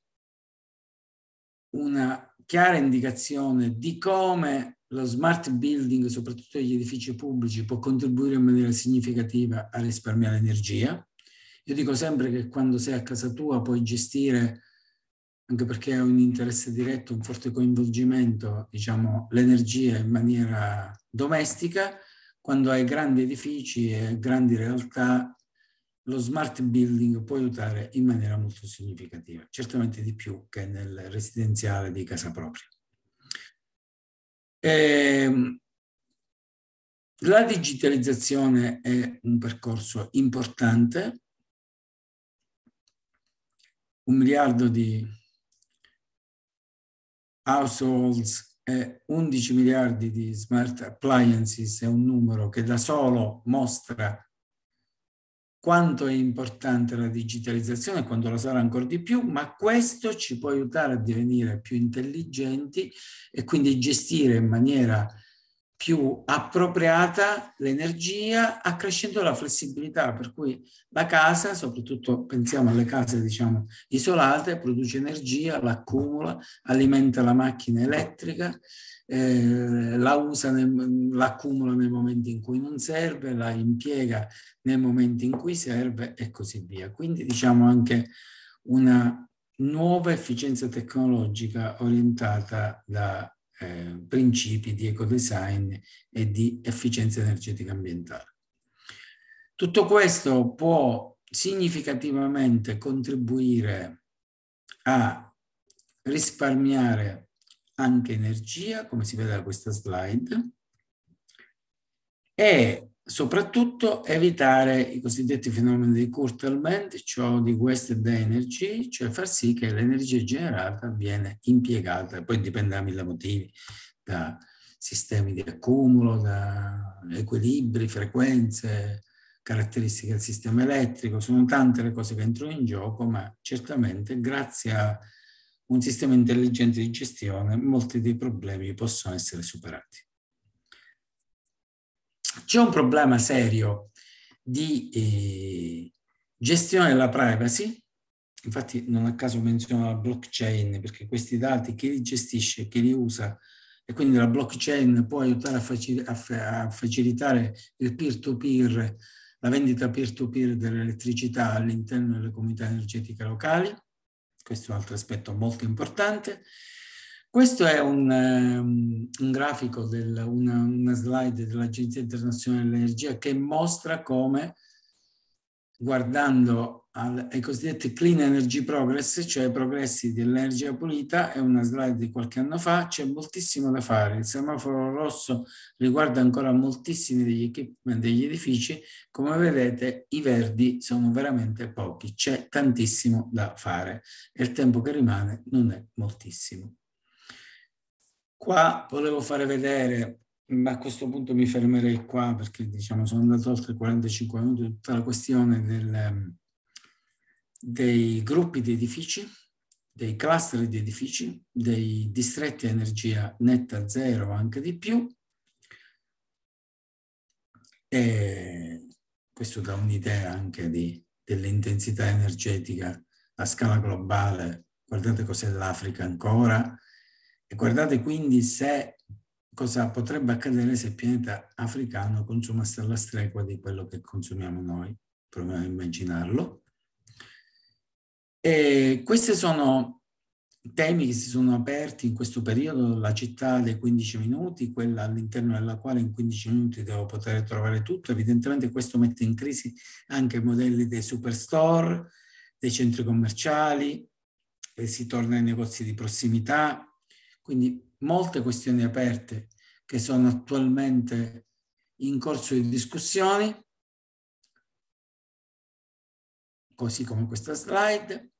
una chiara indicazione di come lo smart building, soprattutto degli edifici pubblici, può contribuire in maniera significativa a risparmiare energia. Io dico sempre che quando sei a casa tua puoi gestire, anche perché hai un interesse diretto, un forte coinvolgimento, diciamo, l'energia in maniera domestica. Quando hai grandi edifici e grandi realtà lo smart building può aiutare in maniera molto significativa, certamente di più che nel residenziale di casa propria. E ehm, la digitalizzazione è un percorso importante, un miliardo di households e 11 miliardi di smart appliances è un numero che da solo mostra quanto è importante la digitalizzazione, quanto la sarà ancora di più, ma questo ci può aiutare a divenire più intelligenti e quindi gestire in maniera più appropriata l'energia, accrescendo la flessibilità, per cui la casa, soprattutto pensiamo alle case diciamo, isolate, produce energia, l'accumula, alimenta la macchina elettrica eh, la usa, l'accumula nei momenti in cui non serve, la impiega nei momenti in cui serve e così via. Quindi diciamo anche una nuova efficienza tecnologica orientata da eh, principi di ecodesign e di efficienza energetica ambientale. Tutto questo può significativamente contribuire a risparmiare anche energia, come si vede da questa slide, e soprattutto evitare i cosiddetti fenomeni di curtailment, cioè di wasted energy, cioè far sì che l'energia generata viene impiegata, poi dipende da mille motivi, da sistemi di accumulo, da equilibri, frequenze, caratteristiche del sistema elettrico, sono tante le cose che entrano in gioco, ma certamente grazie a un sistema intelligente di gestione, molti dei problemi possono essere superati. C'è un problema serio di eh, gestione della privacy, infatti non a caso menziono la blockchain perché questi dati chi li gestisce, chi li usa e quindi la blockchain può aiutare a, facil a, a facilitare il peer to -peer, la vendita peer-to-peer dell'elettricità all'interno delle comunità energetiche locali questo è un altro aspetto molto importante. Questo è un, ehm, un grafico, del, una, una slide dell'Agenzia Internazionale dell'Energia che mostra come guardando al, ai cosiddetti Clean Energy Progress, cioè i progressi dell'energia pulita, è una slide di qualche anno fa, c'è moltissimo da fare. Il semaforo rosso riguarda ancora moltissimi degli degli edifici, come vedete i verdi sono veramente pochi, c'è tantissimo da fare e il tempo che rimane non è moltissimo. Qua volevo fare vedere ma a questo punto mi fermerei qua perché diciamo sono andato oltre 45 minuti tutta la questione del, dei gruppi di edifici, dei cluster di edifici, dei distretti a energia netta zero, anche di più. E questo dà un'idea anche dell'intensità energetica a scala globale. Guardate cos'è l'Africa ancora e guardate quindi se cosa potrebbe accadere se il pianeta africano consumasse la stregua di quello che consumiamo noi. Proviamo a immaginarlo. E questi sono temi che si sono aperti in questo periodo, la città dei 15 minuti, quella all'interno della quale in 15 minuti devo poter trovare tutto. Evidentemente questo mette in crisi anche i modelli dei superstore, dei centri commerciali, si torna ai negozi di prossimità, quindi molte questioni aperte che sono attualmente in corso di discussioni, così come questa slide.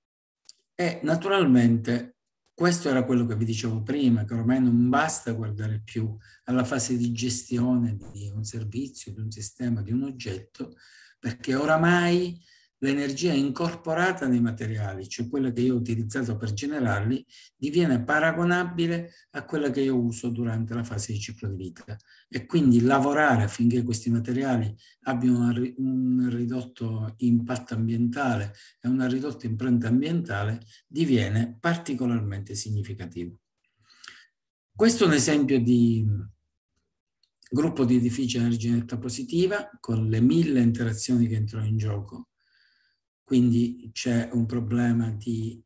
E naturalmente questo era quello che vi dicevo prima, che ormai non basta guardare più alla fase di gestione di un servizio, di un sistema, di un oggetto, perché oramai l'energia incorporata nei materiali, cioè quella che io ho utilizzato per generarli, diviene paragonabile a quella che io uso durante la fase di ciclo di vita. E quindi lavorare affinché questi materiali abbiano un ridotto impatto ambientale e una ridotta impronta ambientale diviene particolarmente significativo. Questo è un esempio di gruppo di edifici a energia netta positiva con le mille interazioni che entrano in gioco quindi c'è un problema di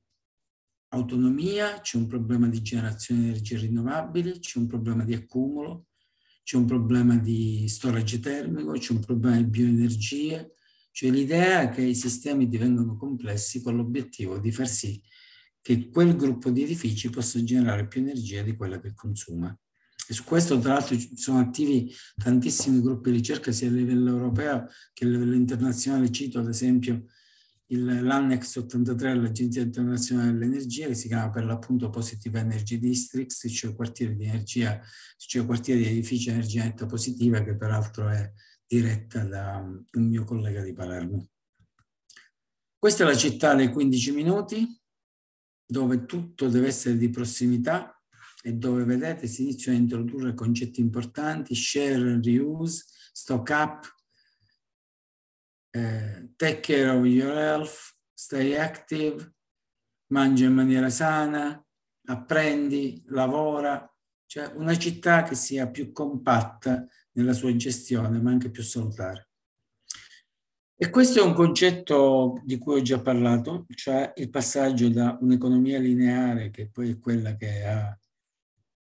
autonomia, c'è un problema di generazione di energie rinnovabili, c'è un problema di accumulo, c'è un problema di storage termico, c'è un problema di bioenergie, cioè l'idea è che i sistemi divengano complessi con l'obiettivo di far sì che quel gruppo di edifici possa generare più energia di quella che consuma. E su questo, tra l'altro, sono attivi tantissimi gruppi di ricerca sia a livello europeo che a livello internazionale. Cito, ad esempio, l'annex 83 dell'Agenzia Internazionale dell'Energia che si chiama per l'appunto Positive Energy Districts, cioè quartiere di energia, cioè quartiere di edificio energia netta positiva che peraltro è diretta da um, un mio collega di Palermo. Questa è la città dei 15 minuti dove tutto deve essere di prossimità e dove vedete si iniziano a introdurre concetti importanti, share and reuse, stock up, eh, take care of your health, stay active, mangia in maniera sana, apprendi, lavora, cioè una città che sia più compatta nella sua gestione, ma anche più salutare. E questo è un concetto di cui ho già parlato, cioè il passaggio da un'economia lineare, che poi è quella che ha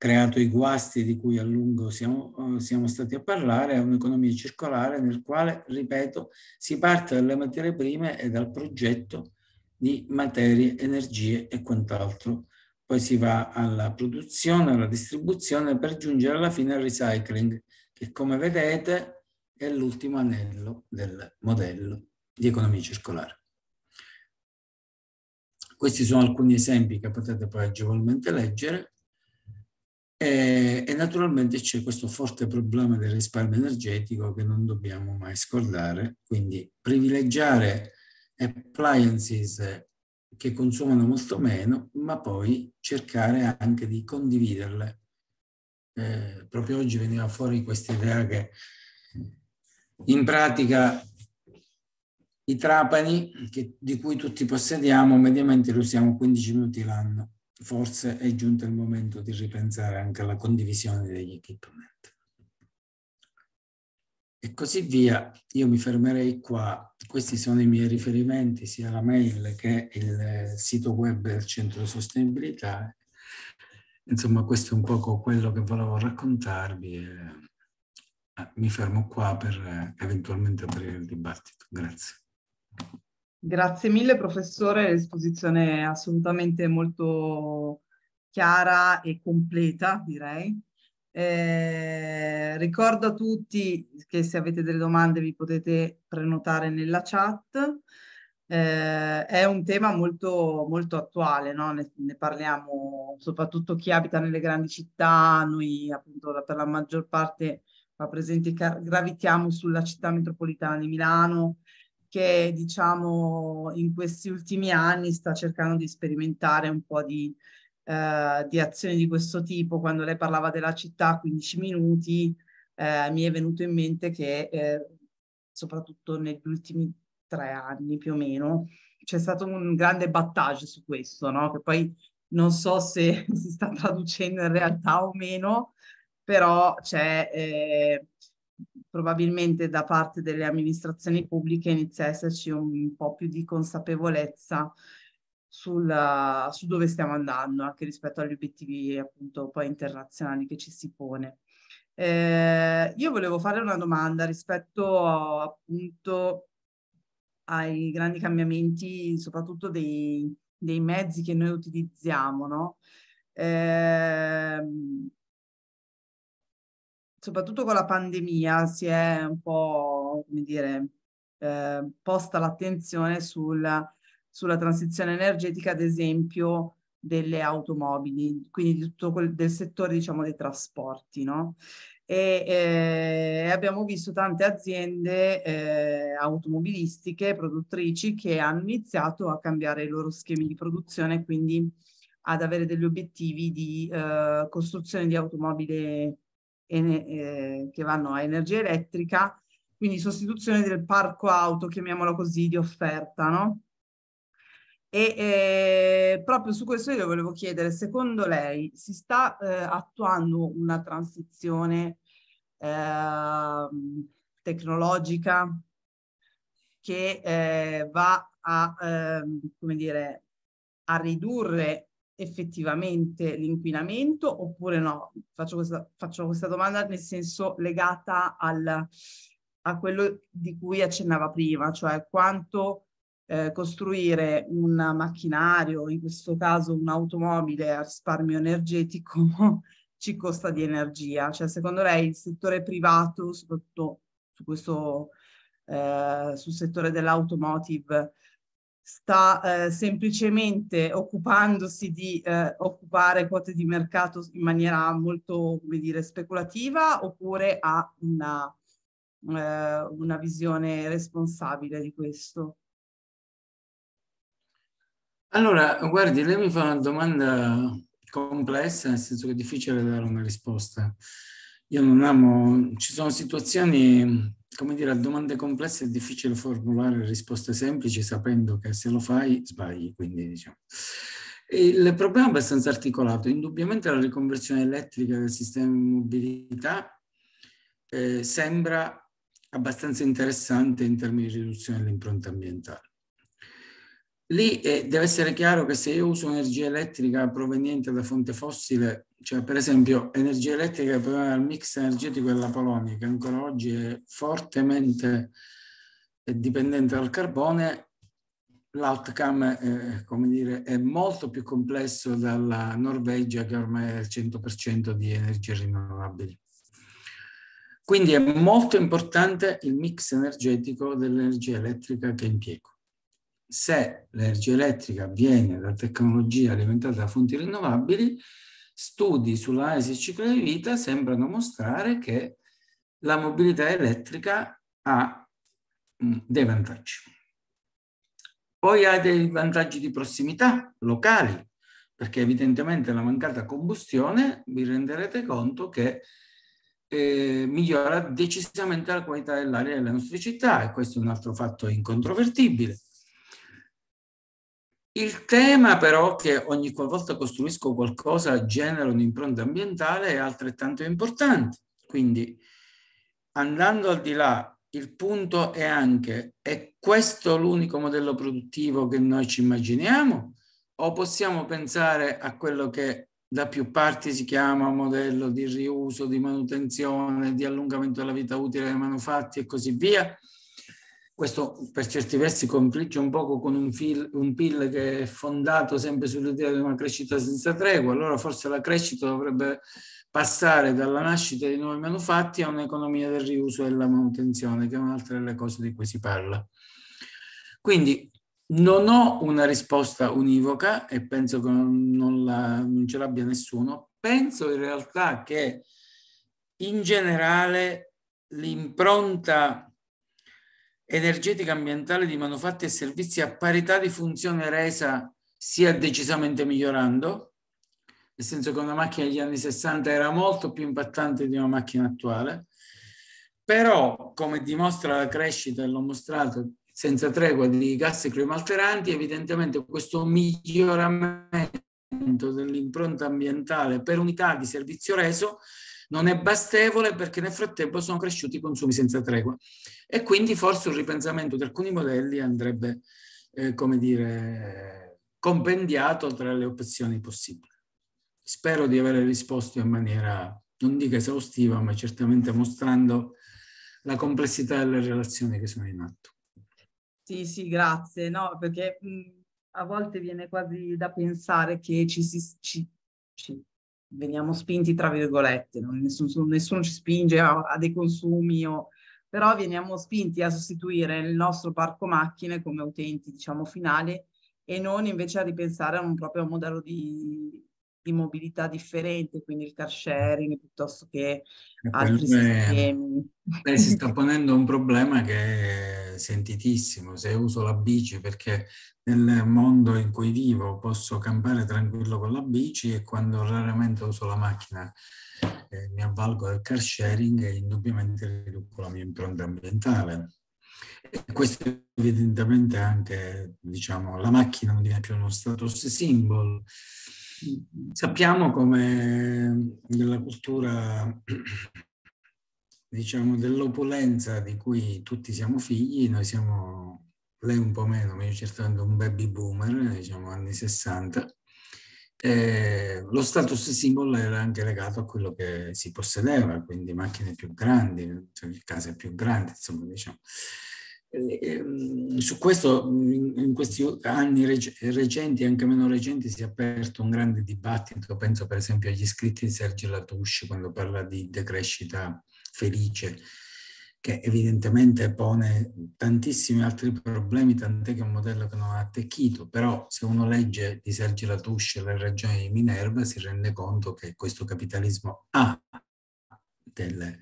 creato i guasti di cui a lungo siamo, eh, siamo, stati a parlare, è un'economia circolare nel quale, ripeto, si parte dalle materie prime e dal progetto di materie, energie e quant'altro. Poi si va alla produzione, alla distribuzione per giungere alla fine al recycling, che come vedete è l'ultimo anello del modello di economia circolare. Questi sono alcuni esempi che potete poi agevolmente leggere e, eh, e, naturalmente c'è questo forte problema del risparmio energetico che non dobbiamo mai scordare, quindi privilegiare appliances che consumano molto meno, ma poi cercare anche di condividerle. Eh, proprio oggi veniva fuori questa idea che in pratica i trapani che, di cui tutti possediamo mediamente li usiamo 15 minuti l'anno forse è giunto il momento di ripensare anche alla condivisione degli equipment. E così via, io mi fermerei qua, questi sono i miei riferimenti, sia la mail che il sito web del Centro Sostenibilità. Insomma, questo è un poco quello che volevo raccontarvi e ah, mi fermo qua per eh, eventualmente aprire il dibattito. Grazie. Grazie mille professore, l'esposizione è assolutamente molto chiara e completa direi. Eh, ricordo a tutti che se avete delle domande vi potete prenotare nella chat. Eh, è un tema molto, molto attuale, no? ne, ne, parliamo soprattutto chi abita nelle grandi città, noi appunto per la maggior parte rappresenti, gravitiamo sulla città metropolitana di Milano, che diciamo in questi ultimi anni sta cercando di sperimentare un po' di, eh, di azioni di questo tipo. Quando lei parlava della città 15 minuti, eh, mi è venuto in mente che eh, soprattutto negli ultimi tre anni più o meno c'è stato un grande battage su questo, no? che poi non so se [LAUGHS] si sta traducendo in realtà o meno, però c'è eh, probabilmente da parte delle amministrazioni pubbliche inizia a esserci un po' più di consapevolezza sul, su dove stiamo andando anche rispetto agli obiettivi appunto poi internazionali che ci si pone. Eh, io volevo fare una domanda rispetto a, appunto ai grandi cambiamenti soprattutto dei, dei mezzi che noi utilizziamo, no? Eh, soprattutto con la pandemia si è un po', come dire, eh, posta l'attenzione sulla, sulla, transizione energetica, ad esempio, delle automobili, quindi di tutto quel, del settore, diciamo, dei trasporti, no? E eh, abbiamo visto tante aziende eh, automobilistiche, produttrici, che hanno iniziato a cambiare i loro schemi di produzione, quindi ad avere degli obiettivi di eh, costruzione di automobile eh, che vanno a energia elettrica, quindi sostituzione del parco auto, chiamiamolo così, di offerta, no? E eh, proprio su questo io volevo chiedere, secondo lei si sta eh, attuando una transizione eh, tecnologica che eh, va a, ehm, come dire, a ridurre effettivamente l'inquinamento oppure no? Faccio questa, faccio questa domanda nel senso legata al, a quello di cui accennava prima, cioè quanto eh, costruire un macchinario, in questo caso un'automobile a risparmio energetico, [LAUGHS] ci costa di energia. Cioè, secondo lei il settore privato, soprattutto su questo, eh, sul settore dell'automotive, sta eh, semplicemente occupandosi di eh, occupare quote di mercato in maniera molto, come dire, speculativa oppure ha una, eh, una visione responsabile di questo? Allora, guardi, lei mi fa una domanda complessa, nel senso che è difficile dare una risposta. Io non amo, ci sono situazioni come dire, a domande complesse è difficile formulare risposte semplici sapendo che se lo fai sbagli, quindi diciamo. Il problema è abbastanza articolato. Indubbiamente la riconversione elettrica del sistema di mobilità eh, sembra abbastanza interessante in termini di riduzione dell'impronta ambientale. Lì eh, deve essere chiaro che se io uso energia elettrica proveniente da fonte fossile, cioè per esempio energia elettrica proveniente dal mix energetico della Polonia, che ancora oggi è fortemente eh, dipendente dal carbone, l'outcome eh, come dire, è molto più complesso dalla Norvegia che ormai è al 100% di energie rinnovabili. Quindi è molto importante il mix energetico dell'energia elettrica che impiego se l'energia elettrica viene da tecnologie alimentate da fonti rinnovabili, studi sull'analisi del ciclo di vita sembrano mostrare che la mobilità elettrica ha mm, dei vantaggi. Poi ha dei vantaggi di prossimità locali, perché evidentemente la mancata combustione, vi renderete conto che eh, migliora decisamente la qualità dell'aria delle nostre città e questo è un altro fatto incontrovertibile. Il tema però che ogni volta costruisco qualcosa genera un'impronta ambientale è altrettanto importante. Quindi andando al di là, il punto è anche, è questo l'unico modello produttivo che noi ci immaginiamo? O possiamo pensare a quello che da più parti si chiama modello di riuso, di manutenzione, di allungamento della vita utile dei manufatti e così via? questo per certi versi confligge un poco con un, fil, un, PIL che è fondato sempre sull'idea di una crescita senza tregua, allora forse la crescita dovrebbe passare dalla nascita di nuovi manufatti a un'economia del riuso e della manutenzione, che è un'altra delle cose di cui si parla. Quindi non ho una risposta univoca e penso che non, la, non ce l'abbia nessuno. Penso in realtà che in generale l'impronta energetica ambientale di manufatti e servizi a parità di funzione resa sia decisamente migliorando, nel senso che una macchina degli anni 60 era molto più impattante di una macchina attuale, però come dimostra la crescita, e l'ho mostrato senza tregua, di gas climalteranti, evidentemente questo miglioramento dell'impronta ambientale per unità di servizio reso non è bastevole perché nel frattempo sono cresciuti i consumi senza tregua e quindi forse un ripensamento di alcuni modelli andrebbe, eh, come dire, compendiato tra le opzioni possibili. Spero di aver risposto in maniera, non dico esaustiva, ma certamente mostrando la complessità delle relazioni che sono in atto. Sì, sì, grazie, no, perché mh, a volte viene quasi da pensare che ci si, ci, ci veniamo spinti tra virgolette, nessuno, nessuno, ci spinge a, a dei consumi, o, però veniamo spinti a sostituire il nostro parco macchine come utenti, diciamo, finali e non invece a ripensare a un proprio modello di, di mobilità differente, quindi il car sharing piuttosto che altri sistemi. Lei si sta [LAUGHS] ponendo un problema che è sentitissimo, se uso la bici perché nel mondo in cui vivo posso campare tranquillo con la bici e quando raramente uso la macchina eh, mi avvalgo del car sharing e indubbiamente riduco la mia impronta ambientale. E questo evidentemente anche, diciamo, la macchina non diventa più uno status symbol, sappiamo come nella cultura diciamo dell'opulenza di cui tutti siamo figli, noi siamo, lei un po' meno, ma io certamente un baby boomer, diciamo anni 60, eh, lo status symbol era anche legato a quello che si possedeva, quindi macchine più grandi, cioè case più grandi, insomma diciamo. Ehm, su questo in questi anni recenti, anche meno recenti, si è aperto un grande dibattito. Penso per esempio agli scritti di Sergio Latouche quando parla di decrescita felice, che evidentemente pone tantissimi altri problemi, tant'è che è un modello che non ha attecchito. Però se uno legge di Sergio Latouche le ragioni di Minerva si rende conto che questo capitalismo ha delle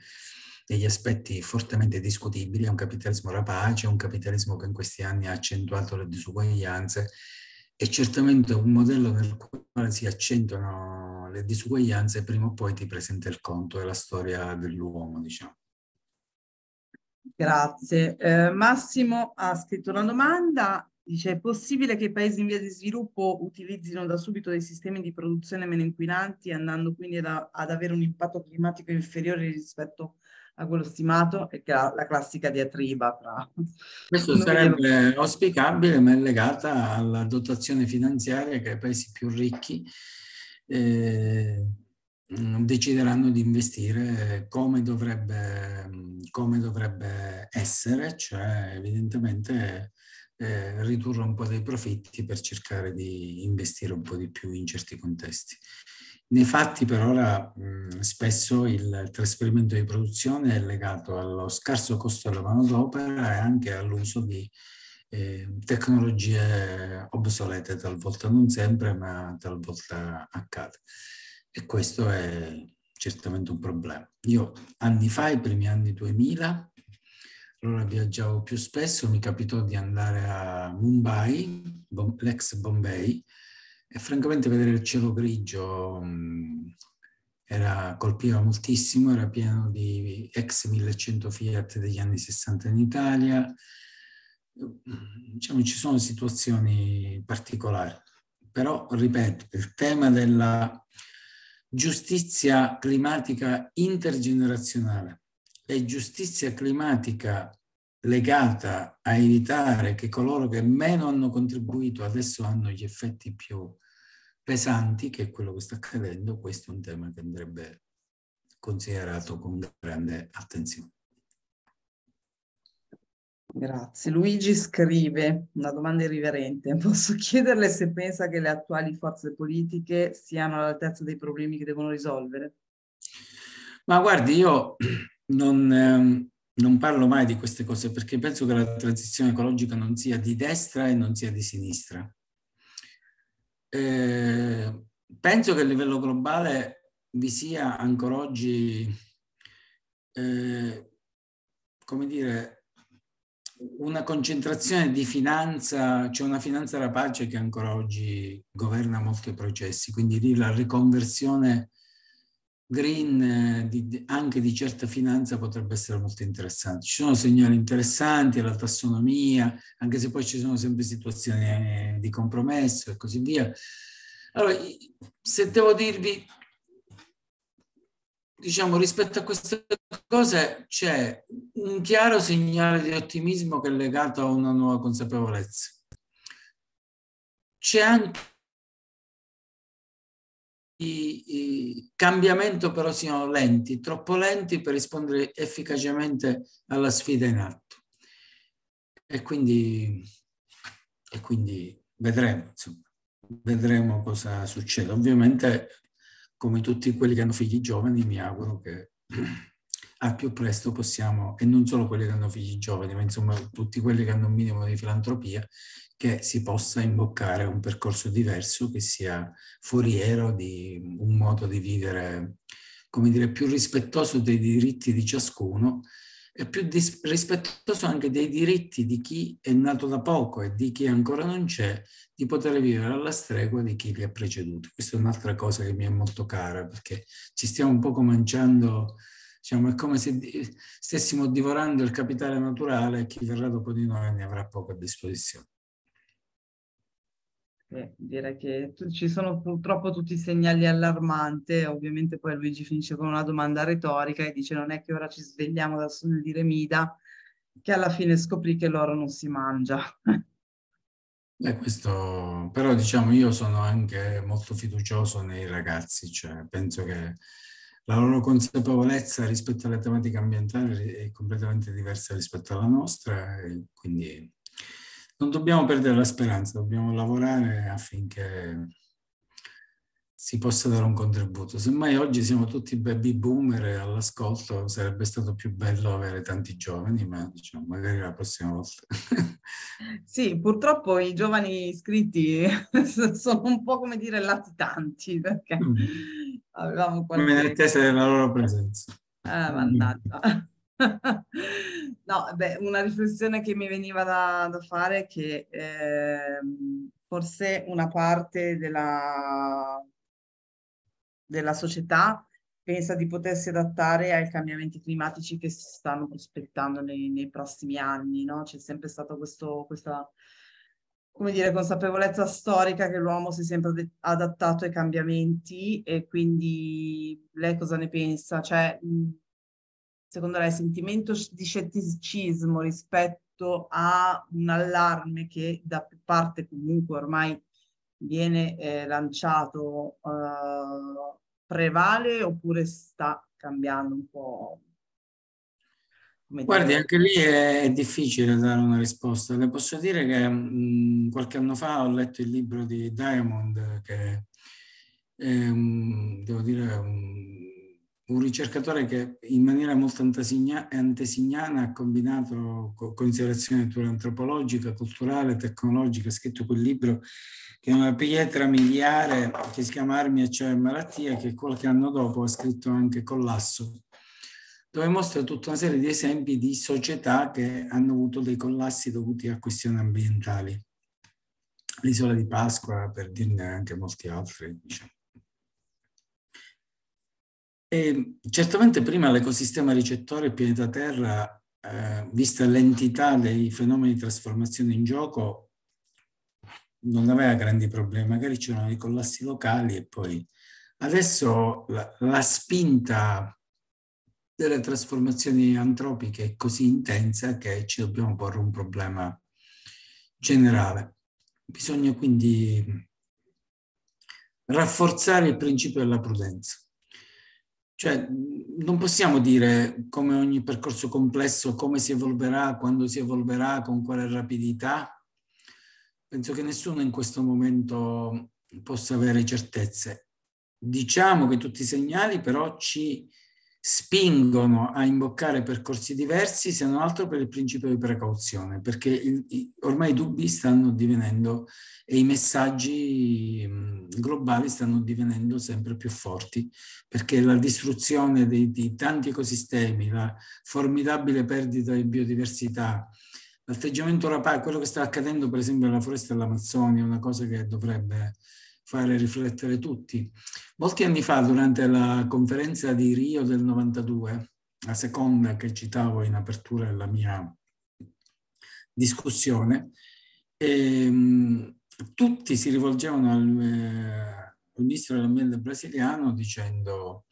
degli aspetti fortemente discutibili, è un capitalismo rapace, è un capitalismo che in questi anni ha accentuato le disuguaglianze, e certamente un modello nel quale si accentuano le disuguaglianze prima o poi ti presenta il conto della storia dell'uomo, diciamo. Grazie. Eh, Massimo ha scritto una domanda Dice, è possibile che i paesi in via di sviluppo utilizzino da subito dei sistemi di produzione meno inquinanti, andando quindi ad, ad avere un impatto climatico inferiore rispetto a a quello stimato è la classica diatriba. Tra... Questo [LAUGHS] sarebbe auspicabile, ma è legata alla dotazione finanziaria che i paesi più ricchi eh, decideranno di investire come dovrebbe, come dovrebbe essere, cioè evidentemente eh, ridurre un po' dei profitti per cercare di investire un po' di più in certi contesti. Nei fatti per ora mh, mm, spesso il trasferimento di produzione è legato allo scarso costo della manodopera e anche all'uso di eh, tecnologie obsolete, talvolta non sempre, ma talvolta accade. E questo è certamente un problema. Io anni fa, i primi anni 2000, allora viaggiavo più spesso, mi capitò di andare a Mumbai, l'ex Bombay, e francamente vedere il cielo grigio mh, mm, era, colpiva moltissimo, era pieno di ex 1100 Fiat degli anni 60 in Italia. Diciamo, ci sono situazioni particolari, però ripeto, il tema della giustizia climatica intergenerazionale e giustizia climatica legata a evitare che coloro che meno hanno contribuito adesso hanno gli effetti più pesanti, che è quello che sta accadendo, questo è un tema che andrebbe considerato con grande attenzione. Grazie. Luigi scrive una domanda irriverente. [LAUGHS] Posso chiederle se pensa che le attuali forze politiche siano all'altezza dei problemi che devono risolvere? Ma guardi, io [CLEARS THROAT] non, ehm, non parlo mai di queste cose perché penso che la transizione ecologica non sia di destra e non sia di sinistra. Eh, penso che a livello globale vi sia ancora oggi, eh, come dire, una concentrazione di finanza, c'è cioè una finanza rapace che ancora oggi governa molti processi, quindi lì la riconversione green eh, di, anche di certa finanza potrebbe essere molto interessante. Ci sono segnali interessanti, la tassonomia, anche se poi ci sono sempre situazioni eh, di compromesso e così via. Allora, se devo dirvi, diciamo, rispetto a queste cose c'è un chiaro segnale di ottimismo che è legato a una nuova consapevolezza. C'è anche di cambiamento però siano lenti, troppo lenti per rispondere efficacemente alla sfida in atto. E quindi, e quindi vedremo, insomma, vedremo cosa succede. Ovviamente, come tutti quelli che hanno figli giovani, mi auguro che [CLEARS THROAT] al più presto possiamo, e non solo quelli che hanno figli giovani, ma insomma tutti quelli che hanno un minimo di filantropia, che si possa imboccare un percorso diverso che sia foriero di un modo di vivere, come dire, più rispettoso dei diritti di ciascuno e più dis- rispettoso anche dei diritti di chi è nato da poco e di chi ancora non c'è, di poter vivere alla stregua di chi li ha preceduti. Questa è un'altra cosa che mi è molto cara, perché ci stiamo un po' mangiando, diciamo, è come se stessimo divorando il capitale naturale e chi verrà dopo di noi ne avrà poco a disposizione. Beh, direi che tu, ci sono purtroppo tutti i segnali allarmanti, ovviamente poi Luigi finisce con una domanda retorica e dice non è che ora ci svegliamo dal sonno di Remida, che alla fine scoprì che l'oro non si mangia. Beh, [LAUGHS] questo, però diciamo io sono anche molto fiducioso nei ragazzi, cioè penso che la loro consapevolezza rispetto alle tematiche ambientali è completamente diversa rispetto alla nostra, e quindi non dobbiamo perdere la speranza, dobbiamo lavorare affinché si possa dare un contributo. Semmai oggi siamo tutti baby boomer all'ascolto sarebbe stato più bello avere tanti giovani, ma diciamo, magari la prossima volta. [LAUGHS] Sì, purtroppo i giovani iscritti [LAUGHS] sono un po' come dire latitanti, perché mm. avevamo qualche... Come in attesa della loro presenza. Ah, mannaggia. [LAUGHS] No, beh, una riflessione che mi veniva da, da fare è che eh, forse una parte della, della società pensa di potersi adattare ai cambiamenti climatici che si stanno prospettando nei, nei prossimi anni, no? C'è sempre stata questa come dire, consapevolezza storica che l'uomo si è sempre adattato ai cambiamenti e quindi lei cosa ne pensa? Cioè, secondo lei sentimento di scetticismo rispetto a un allarme che da parte comunque ormai viene eh, lanciato eh, prevale oppure sta cambiando un po'? Guardi, anche lì è difficile dare una risposta. Le posso dire che mh, mm, qualche anno fa ho letto il libro di Diamond, che è, um, devo dire, un, un ricercatore che in maniera molto antesignana ha combinato considerazioni natura antropologica, culturale, tecnologica, ha scritto quel libro che è una pietra miliare che si chiama Armi, Acciaio e Malattia, che qualche anno dopo ha scritto anche Collasso, dove mostra tutta una serie di esempi di società che hanno avuto dei collassi dovuti a questioni ambientali. L'isola di Pasqua, per dirne anche molti altri. Diciamo. E ehm, certamente prima l'ecosistema ricettore, il pianeta Terra, eh, vista l'entità dei fenomeni di trasformazione in gioco, non aveva grandi problemi, magari c'erano dei collassi locali e poi adesso la, la spinta delle trasformazioni antropiche è così intensa che ci dobbiamo porre un problema generale. Bisogna quindi rafforzare il principio della prudenza. Cioè, non possiamo dire come ogni percorso complesso, come si evolverà, quando si evolverà, con quale rapidità. Penso che nessuno in questo momento possa avere certezze. Diciamo che tutti i segnali però ci spingono a imboccare percorsi diversi, se non altro per il principio di precauzione, perché il, ormai i dubbi stanno divenendo e i messaggi mm, globali stanno divenendo sempre più forti, perché la distruzione dei, di tanti ecosistemi, la formidabile perdita di biodiversità, l'atteggiamento rapace, quello che sta accadendo per esempio nella foresta dell'Amazzonia, è una cosa che dovrebbe fare riflettere tutti. Molti anni fa, durante la conferenza di Rio del 92, la seconda che citavo in apertura della mia discussione, ehm, tutti si rivolgevano al, eh, al ministro dell'ambiente brasiliano dicendo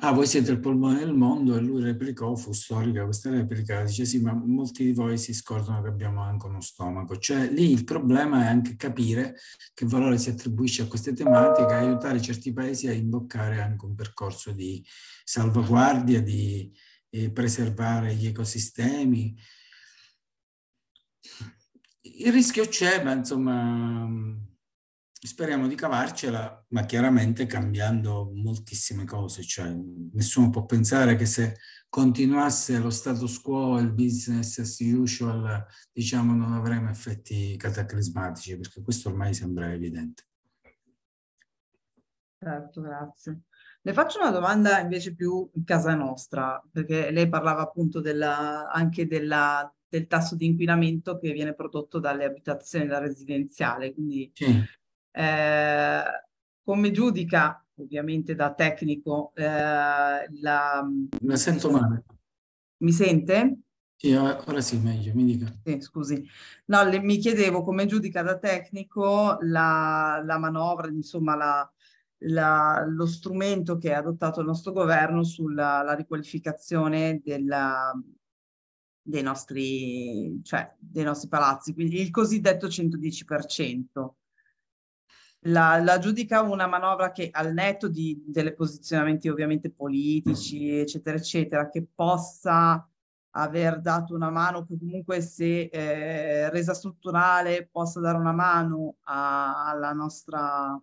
ah voi siete il polmone del mondo e lui replicò, fu storica questa replica, dice sì ma molti di voi si scordano che abbiamo anche uno stomaco, cioè lì il problema è anche capire che valore si attribuisce a queste tematiche e aiutare certi paesi a imboccare anche un percorso di salvaguardia, di eh, preservare gli ecosistemi. Il rischio c'è, ma insomma speriamo di cavarcela, ma chiaramente cambiando moltissime cose, cioè nessuno può pensare che se continuasse lo status quo, il business as usual, diciamo non avremmo effetti cataclismatici, perché questo ormai sembra evidente. Certo, grazie. Le faccio una domanda invece più in casa nostra, perché lei parlava appunto della, anche della, del tasso di inquinamento che viene prodotto dalle abitazioni, da residenziale, quindi sì. Eh, come giudica, ovviamente da tecnico, eh, la... Mi sento male. Mi sente? Sì, ah, ora sì, meglio, mi dica. Sì, scusi. No, le, mi chiedevo come giudica da tecnico la, la manovra, insomma la, la, lo strumento che ha adottato il nostro governo sulla riqualificazione della, dei, nostri, cioè, dei nostri palazzi, quindi il cosiddetto 110% la, la, giudica una manovra che al netto di delle posizionamenti ovviamente politici, mm. eccetera, eccetera, che possa aver dato una mano, che comunque se eh, resa strutturale possa dare una mano a, alla nostra,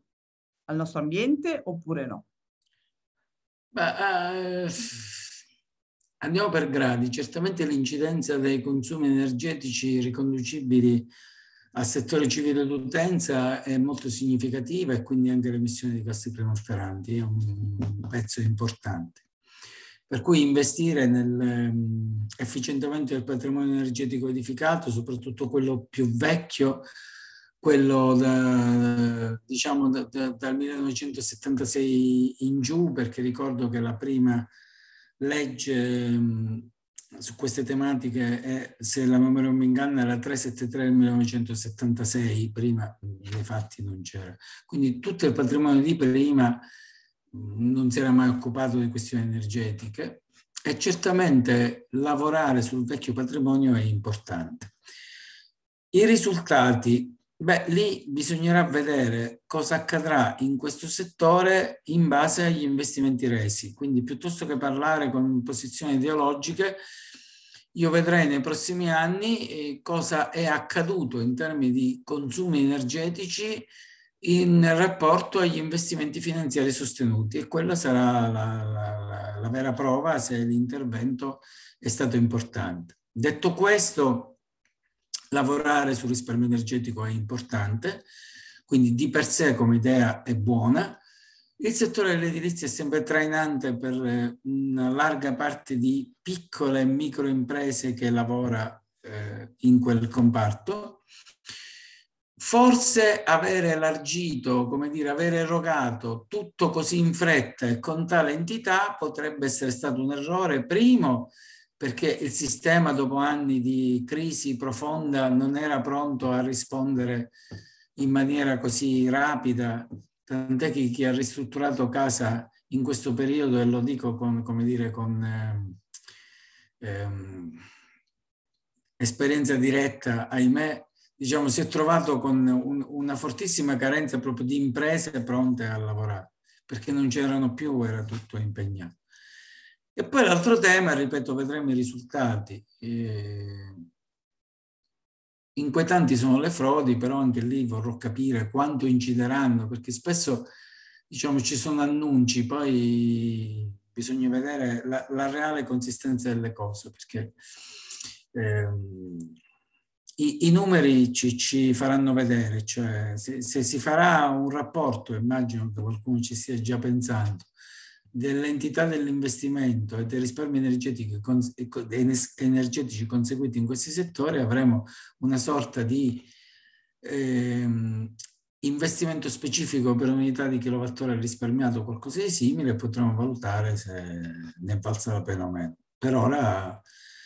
al nostro ambiente oppure no? Beh, eh, andiamo per gradi. Certamente l'incidenza dei consumi energetici riconducibili al settore civile l'utenza è molto significativa e quindi anche l'emissione di gas climalteranti è un pezzo importante. Per cui investire nell'efficientamento ehm, del patrimonio energetico edificato, soprattutto quello più vecchio, quello da, diciamo da, da, dal 1976 in giù, perché ricordo che la prima legge ehm, su queste tematiche è, se la memoria non mi inganna, era 373 del 1976, prima nei fatti non c'era. Quindi tutto il patrimonio di prima non si era mai occupato di questioni energetiche e certamente lavorare sul vecchio patrimonio è importante. I risultati Beh, lì bisognerà vedere cosa accadrà in questo settore in base agli investimenti resi. Quindi piuttosto che parlare con posizioni ideologiche, io vedrei nei prossimi anni eh, cosa è accaduto in termini di consumi energetici in rapporto agli investimenti finanziari sostenuti e quella sarà la, la, la vera prova se l'intervento è stato importante. Detto questo, lavorare sul risparmio energetico è importante, quindi di per sé come idea è buona. Il settore dell'edilizia è sempre trainante per eh, una larga parte di piccole e micro imprese che lavora eh, in quel comparto. Forse avere elargito, come dire, avere erogato tutto così in fretta e con tale entità potrebbe essere stato un errore, primo, perché il sistema dopo anni di crisi profonda non era pronto a rispondere in maniera così rapida, tant'è che chi ha ristrutturato casa in questo periodo, e lo dico con, come dire, con eh, esperienza diretta, ahimè, diciamo, si è trovato con un, una fortissima carenza proprio di imprese pronte a lavorare, perché non c'erano più, era tutto impegnato. E poi l'altro tema, ripeto, vedremo i risultati. Eh, inquietanti sono le frodi, però anche lì vorrò capire quanto incideranno, perché spesso diciamo, ci sono annunci, poi bisogna vedere la, la reale consistenza delle cose, perché ehm, i, i, numeri ci, ci, faranno vedere, cioè se, se si farà un rapporto, immagino che qualcuno ci stia già pensando, dell'entità dell'investimento e dei risparmi energetici, energetici, conseguiti in questi settori avremo una sorta di ehm, investimento specifico per unità di kilowattora risparmiato o qualcosa di simile e potremo valutare se ne valsa la pena o meno. Per ora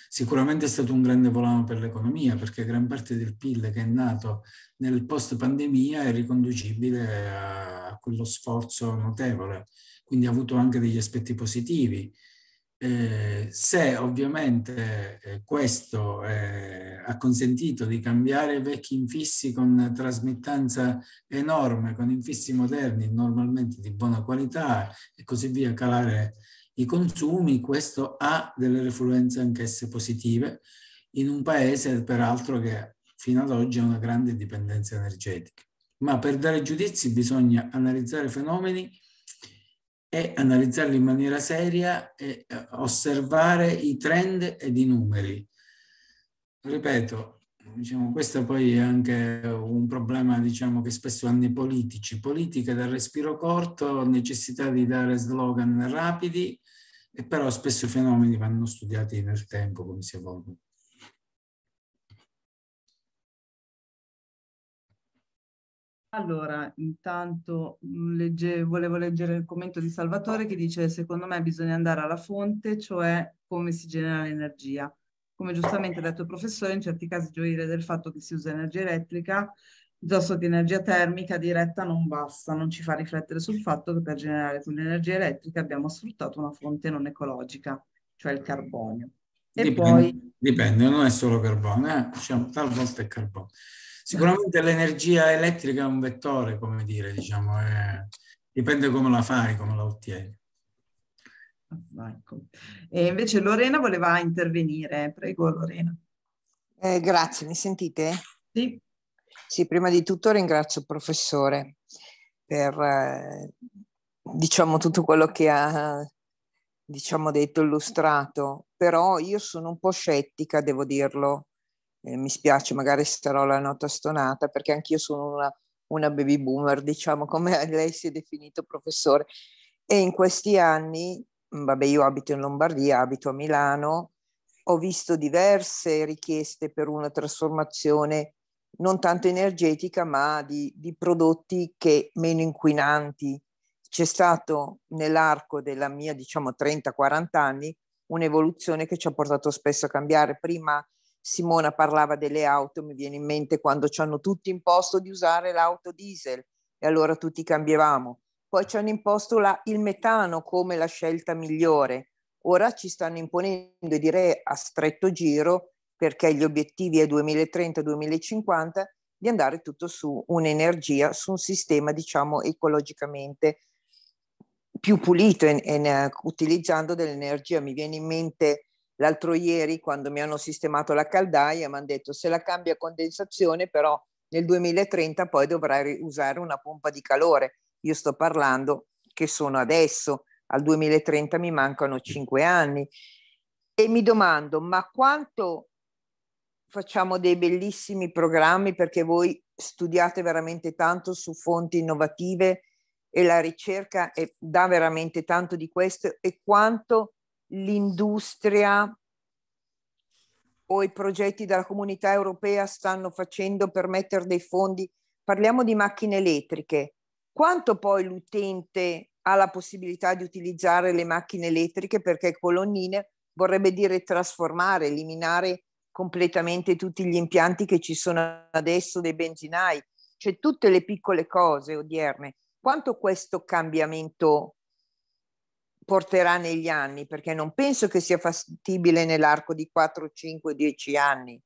sicuramente è stato un grande volano per l'economia perché gran parte del PIL che è nato nel post pandemia è riconducibile a quello sforzo notevole quindi ha avuto anche degli aspetti positivi. Eh, se ovviamente eh, questo eh, ha consentito di cambiare vecchi infissi con trasmittanza enorme, con infissi moderni normalmente di buona qualità e così via, calare i consumi, questo ha delle refluenze anch'esse positive in un paese peraltro che fino ad oggi ha una grande dipendenza energetica. Ma per dare giudizi bisogna analizzare fenomeni è analizzarli in maniera seria e eh, osservare i trend ed i numeri. Ripeto, diciamo, questo poi è anche un problema diciamo, che spesso hanno i politici. Politica dal respiro corto, necessità di dare slogan rapidi, e però spesso i fenomeni vanno studiati nel tempo come si evolvono. Allora, intanto mm, legge, volevo leggere il commento di Salvatore che dice secondo me bisogna andare alla fonte, cioè come si genera l'energia. Come giustamente ha detto il professore, in certi casi gioire del fatto che si usa energia elettrica, dosso di energia termica diretta non basta, non ci fa riflettere sul fatto che per generare quell'energia elettrica abbiamo sfruttato una fonte non ecologica, cioè il carbonio. E dipende, poi... dipende, non è solo carbonio, eh? diciamo, talvolta è carbonio. Sicuramente l'energia elettrica è un vettore, come dire, diciamo, è, dipende come la fai, come la ottieni. Ecco. E invece Lorena voleva intervenire, prego Lorena. Eh, grazie, mi sentite? Sì. Sì, prima di tutto ringrazio il professore per eh, diciamo tutto quello che ha diciamo detto illustrato, però io sono un po' scettica, devo dirlo, eh, mi spiace, magari sarò la nota stonata perché anch'io sono una, una baby boomer, diciamo come [LAUGHS] lei si è definito professore. E in questi anni, mm, vabbè io abito in Lombardia, abito a Milano, ho visto diverse richieste per una trasformazione non tanto energetica ma di, di prodotti che meno inquinanti. C'è stato nell'arco della mia diciamo 30-40 anni un'evoluzione che ci ha portato spesso a cambiare prima Simona parlava delle auto, mi viene in mente quando ci hanno tutti imposto di usare l'auto diesel e allora tutti cambiavamo. Poi ci hanno imposto la, il metano come la scelta migliore. Ora ci stanno imponendo, direi a stretto giro, perché gli obiettivi è 2030-2050, di andare tutto su un'energia, su un sistema, diciamo, ecologicamente più pulito, in, in, eh, utilizzando dell'energia. Mi viene in mente L'altro ieri, quando mi hanno sistemato la caldaia, mi hanno detto se la cambia condensazione, però nel 2030 poi dovrai usare una pompa di calore. Io sto parlando che sono adesso, al 2030 mi mancano cinque anni. E mi domando, ma quanto facciamo dei bellissimi programmi perché voi studiate veramente tanto su fonti innovative e la ricerca è, dà veramente tanto di questo e quanto l'industria o i progetti della comunità europea stanno facendo per mettere dei fondi, parliamo di macchine elettriche, quanto poi l'utente ha la possibilità di utilizzare le macchine elettriche perché colonnine vorrebbe dire trasformare, eliminare completamente tutti gli impianti che ci sono adesso dei benzinai, cioè tutte le piccole cose odierne. Quanto questo cambiamento porterà negli anni, perché non penso che sia fattibile nell'arco di 4, 5, 10 anni.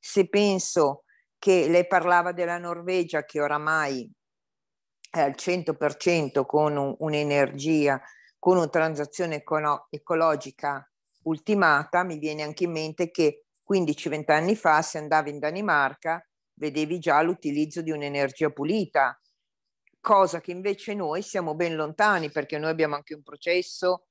Se penso che lei parlava della Norvegia che oramai è al 100% con un, un'energia, con una transazione econo- ecologica ultimata, mi viene anche in mente che 15-20 anni fa se andavi in Danimarca vedevi già l'utilizzo di un'energia pulita cosa che invece noi siamo ben lontani perché noi abbiamo anche un processo,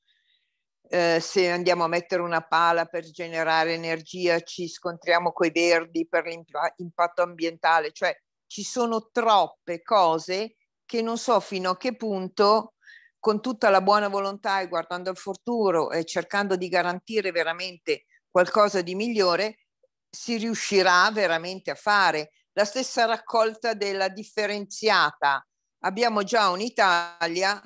eh, se andiamo a mettere una pala per generare energia ci scontriamo coi verdi per l'impatto ambientale, cioè ci sono troppe cose che non so fino a che punto con tutta la buona volontà e guardando al futuro e cercando di garantire veramente qualcosa di migliore, si riuscirà veramente a fare. La stessa raccolta della differenziata, abbiamo già un'Italia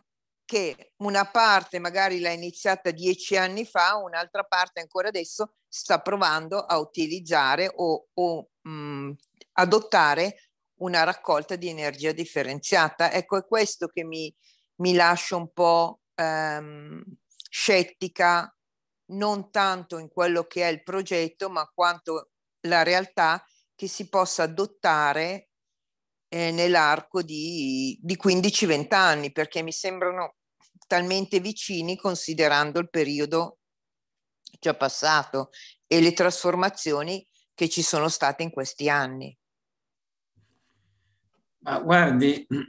che una parte magari l'ha iniziata dieci anni fa, un'altra parte ancora adesso sta provando a utilizzare o, o mh, mm, adottare una raccolta di energia differenziata. Ecco, è questo che mi, mi lascia un po' ehm, scettica, non tanto in quello che è il progetto, ma quanto la realtà che si possa adottare eh, nell'arco di, di 15-20 anni, perché mi sembrano talmente vicini considerando il periodo già passato e le trasformazioni che ci sono state in questi anni. Ma guardi, mi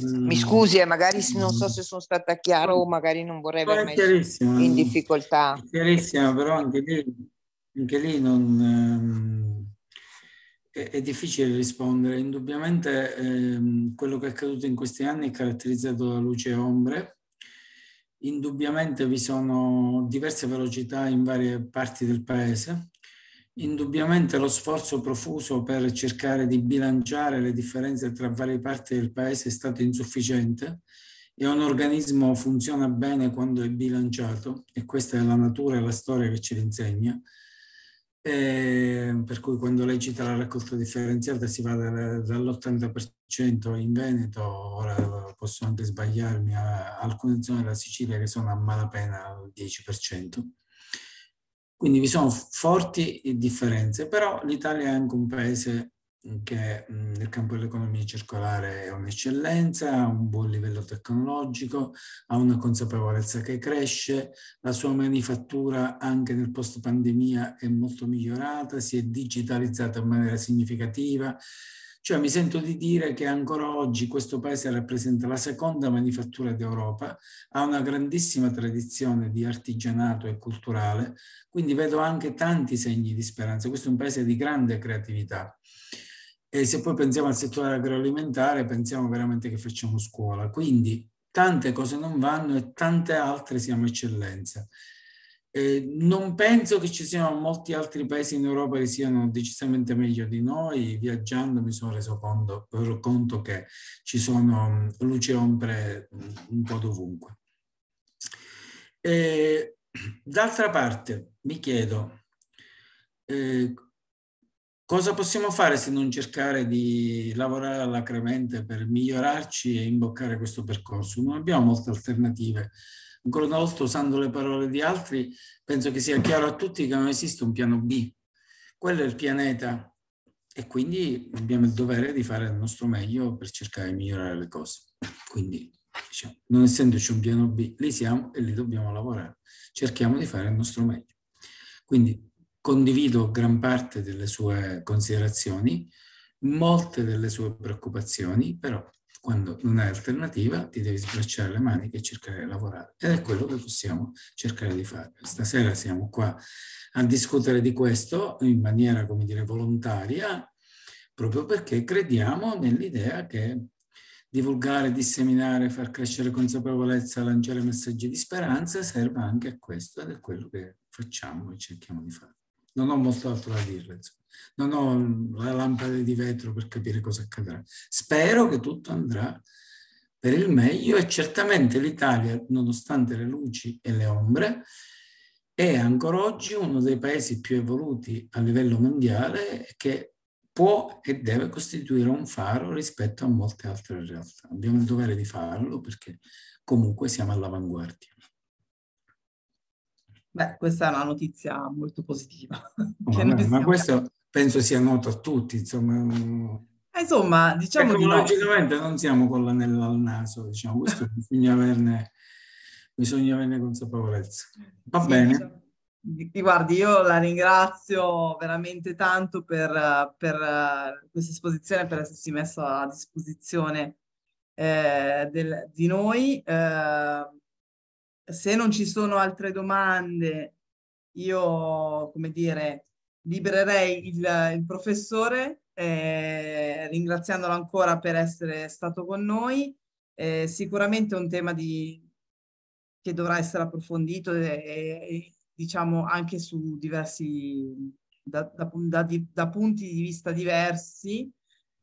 mm, scusi, eh, magari non so mm, se sono stata chiara o magari non vorrei avermi in mm, difficoltà. È chiarissimo, però anche lì, anche lì non, ehm, è difficile rispondere. Indubbiamente ehm, quello che è accaduto in questi anni è caratterizzato da luce e ombre. Indubbiamente vi sono diverse velocità in varie parti del paese. Indubbiamente lo sforzo profuso per cercare di bilanciare le differenze tra varie parti del paese è stato insufficiente e un organismo funziona bene quando è bilanciato e questa è la natura e la storia che ce l'insegna. insegna eh, per cui quando lei cita la raccolta differenziata si va dall'80% in Veneto, ora posso anche sbagliarmi, a alcune zone della Sicilia che sono a malapena al 10%. Quindi vi sono forti differenze, però l'Italia è anche un paese che nel mm, campo dell'economia circolare è un'eccellenza, ha un buon livello tecnologico, ha una consapevolezza che cresce, la sua manifattura anche nel post pandemia è molto migliorata, si è digitalizzata in maniera significativa. Cioè mi sento di dire che ancora oggi questo paese rappresenta la seconda manifattura d'Europa, ha una grandissima tradizione di artigianato e culturale, quindi vedo anche tanti segni di speranza. Questo è un paese di grande creatività. E se poi pensiamo al settore agroalimentare, pensiamo veramente che facciamo scuola. Quindi tante cose non vanno e tante altre siamo eccellenza. Eh, non penso che ci siano molti altri paesi in Europa che siano decisamente meglio di noi. Viaggiando mi sono reso conto, conto che ci sono luci e ombre un po' dovunque. Eh, d'altra parte mi chiedo, eh, Cosa possiamo fare se non cercare di lavorare alacremente per migliorarci e imboccare questo percorso? Non abbiamo molte alternative. Ancora una volta, usando le parole di altri, penso che sia chiaro a tutti che non esiste un piano B. Quello è il pianeta e quindi abbiamo il dovere di fare il nostro meglio per cercare di migliorare le cose. Quindi, diciamo, non essendoci un piano B, lì siamo e lì dobbiamo lavorare. Cerchiamo di fare il nostro meglio. Quindi, condivido gran parte delle sue considerazioni, molte delle sue preoccupazioni, però quando non hai alternativa ti devi sbracciare le maniche e cercare di lavorare. Ed è quello che possiamo cercare di fare. Stasera siamo qua a discutere di questo in maniera, come dire, volontaria, proprio perché crediamo nell'idea che divulgare, disseminare, far crescere consapevolezza, lanciare messaggi di speranza serva anche a questo ed è quello che facciamo e cerchiamo di fare non ho molto altro da dire. Non ho mm, la lampada di vetro per capire cosa accadrà. Spero che tutto andrà per il meglio e certamente l'Italia, nonostante le luci e le ombre, è ancora oggi uno dei paesi più evoluti a livello mondiale che può e deve costituire un faro rispetto a molte altre realtà. Abbiamo il dovere di farlo perché comunque siamo all'avanguardia. Beh, questa è una notizia molto positiva. Oh, [LAUGHS] vabbè, ma questo penso sia noto a tutti, insomma. Eh, insomma, diciamo Tecnologicamente di no. non siamo con l'anello al naso, diciamo, questo [LAUGHS] bisogna averne, bisogna averne consapevolezza. Va sì, bene. Diciamo. Guardi, io la ringrazio veramente tanto per, per eh, questa esposizione, per essersi messa a disposizione eh, del, di noi. Eh, se non ci sono altre domande, io, come dire, libererei il, il professore, eh, ringraziandolo ancora per essere stato con noi. Eh, sicuramente è un tema di, che dovrà essere approfondito e, e diciamo anche su diversi, da, da, da, da punti di vista diversi.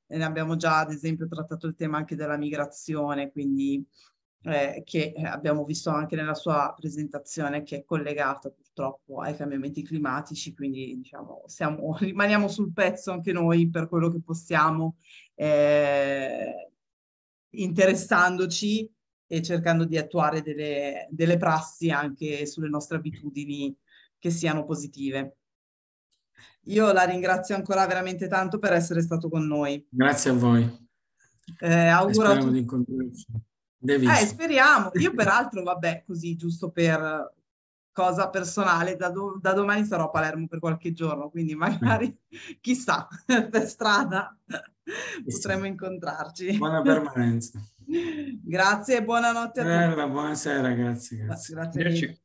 E ne abbiamo già, ad esempio, trattato il tema anche della migrazione, quindi eh, che eh, abbiamo visto anche nella sua presentazione che è collegata purtroppo ai cambiamenti climatici, quindi diciamo, siamo, [LAUGHS] rimaniamo sul pezzo anche noi per quello che possiamo, eh, interessandoci e cercando di attuare delle, delle prassi anche sulle nostre abitudini che siano positive. Io la ringrazio ancora veramente tanto per essere stato con noi. Grazie a voi. Eh, auguro a tutti. Eh, speriamo. Io [LAUGHS] peraltro, vabbè, così giusto per cosa personale, da, do- da, domani sarò a Palermo per qualche giorno, quindi magari mm. [LAUGHS] chissà, [LAUGHS] per strada chissà. Eh potremmo incontrarci. Buona permanenza. grazie e buonanotte a Bella, tutti. Buonasera, grazie. grazie. grazie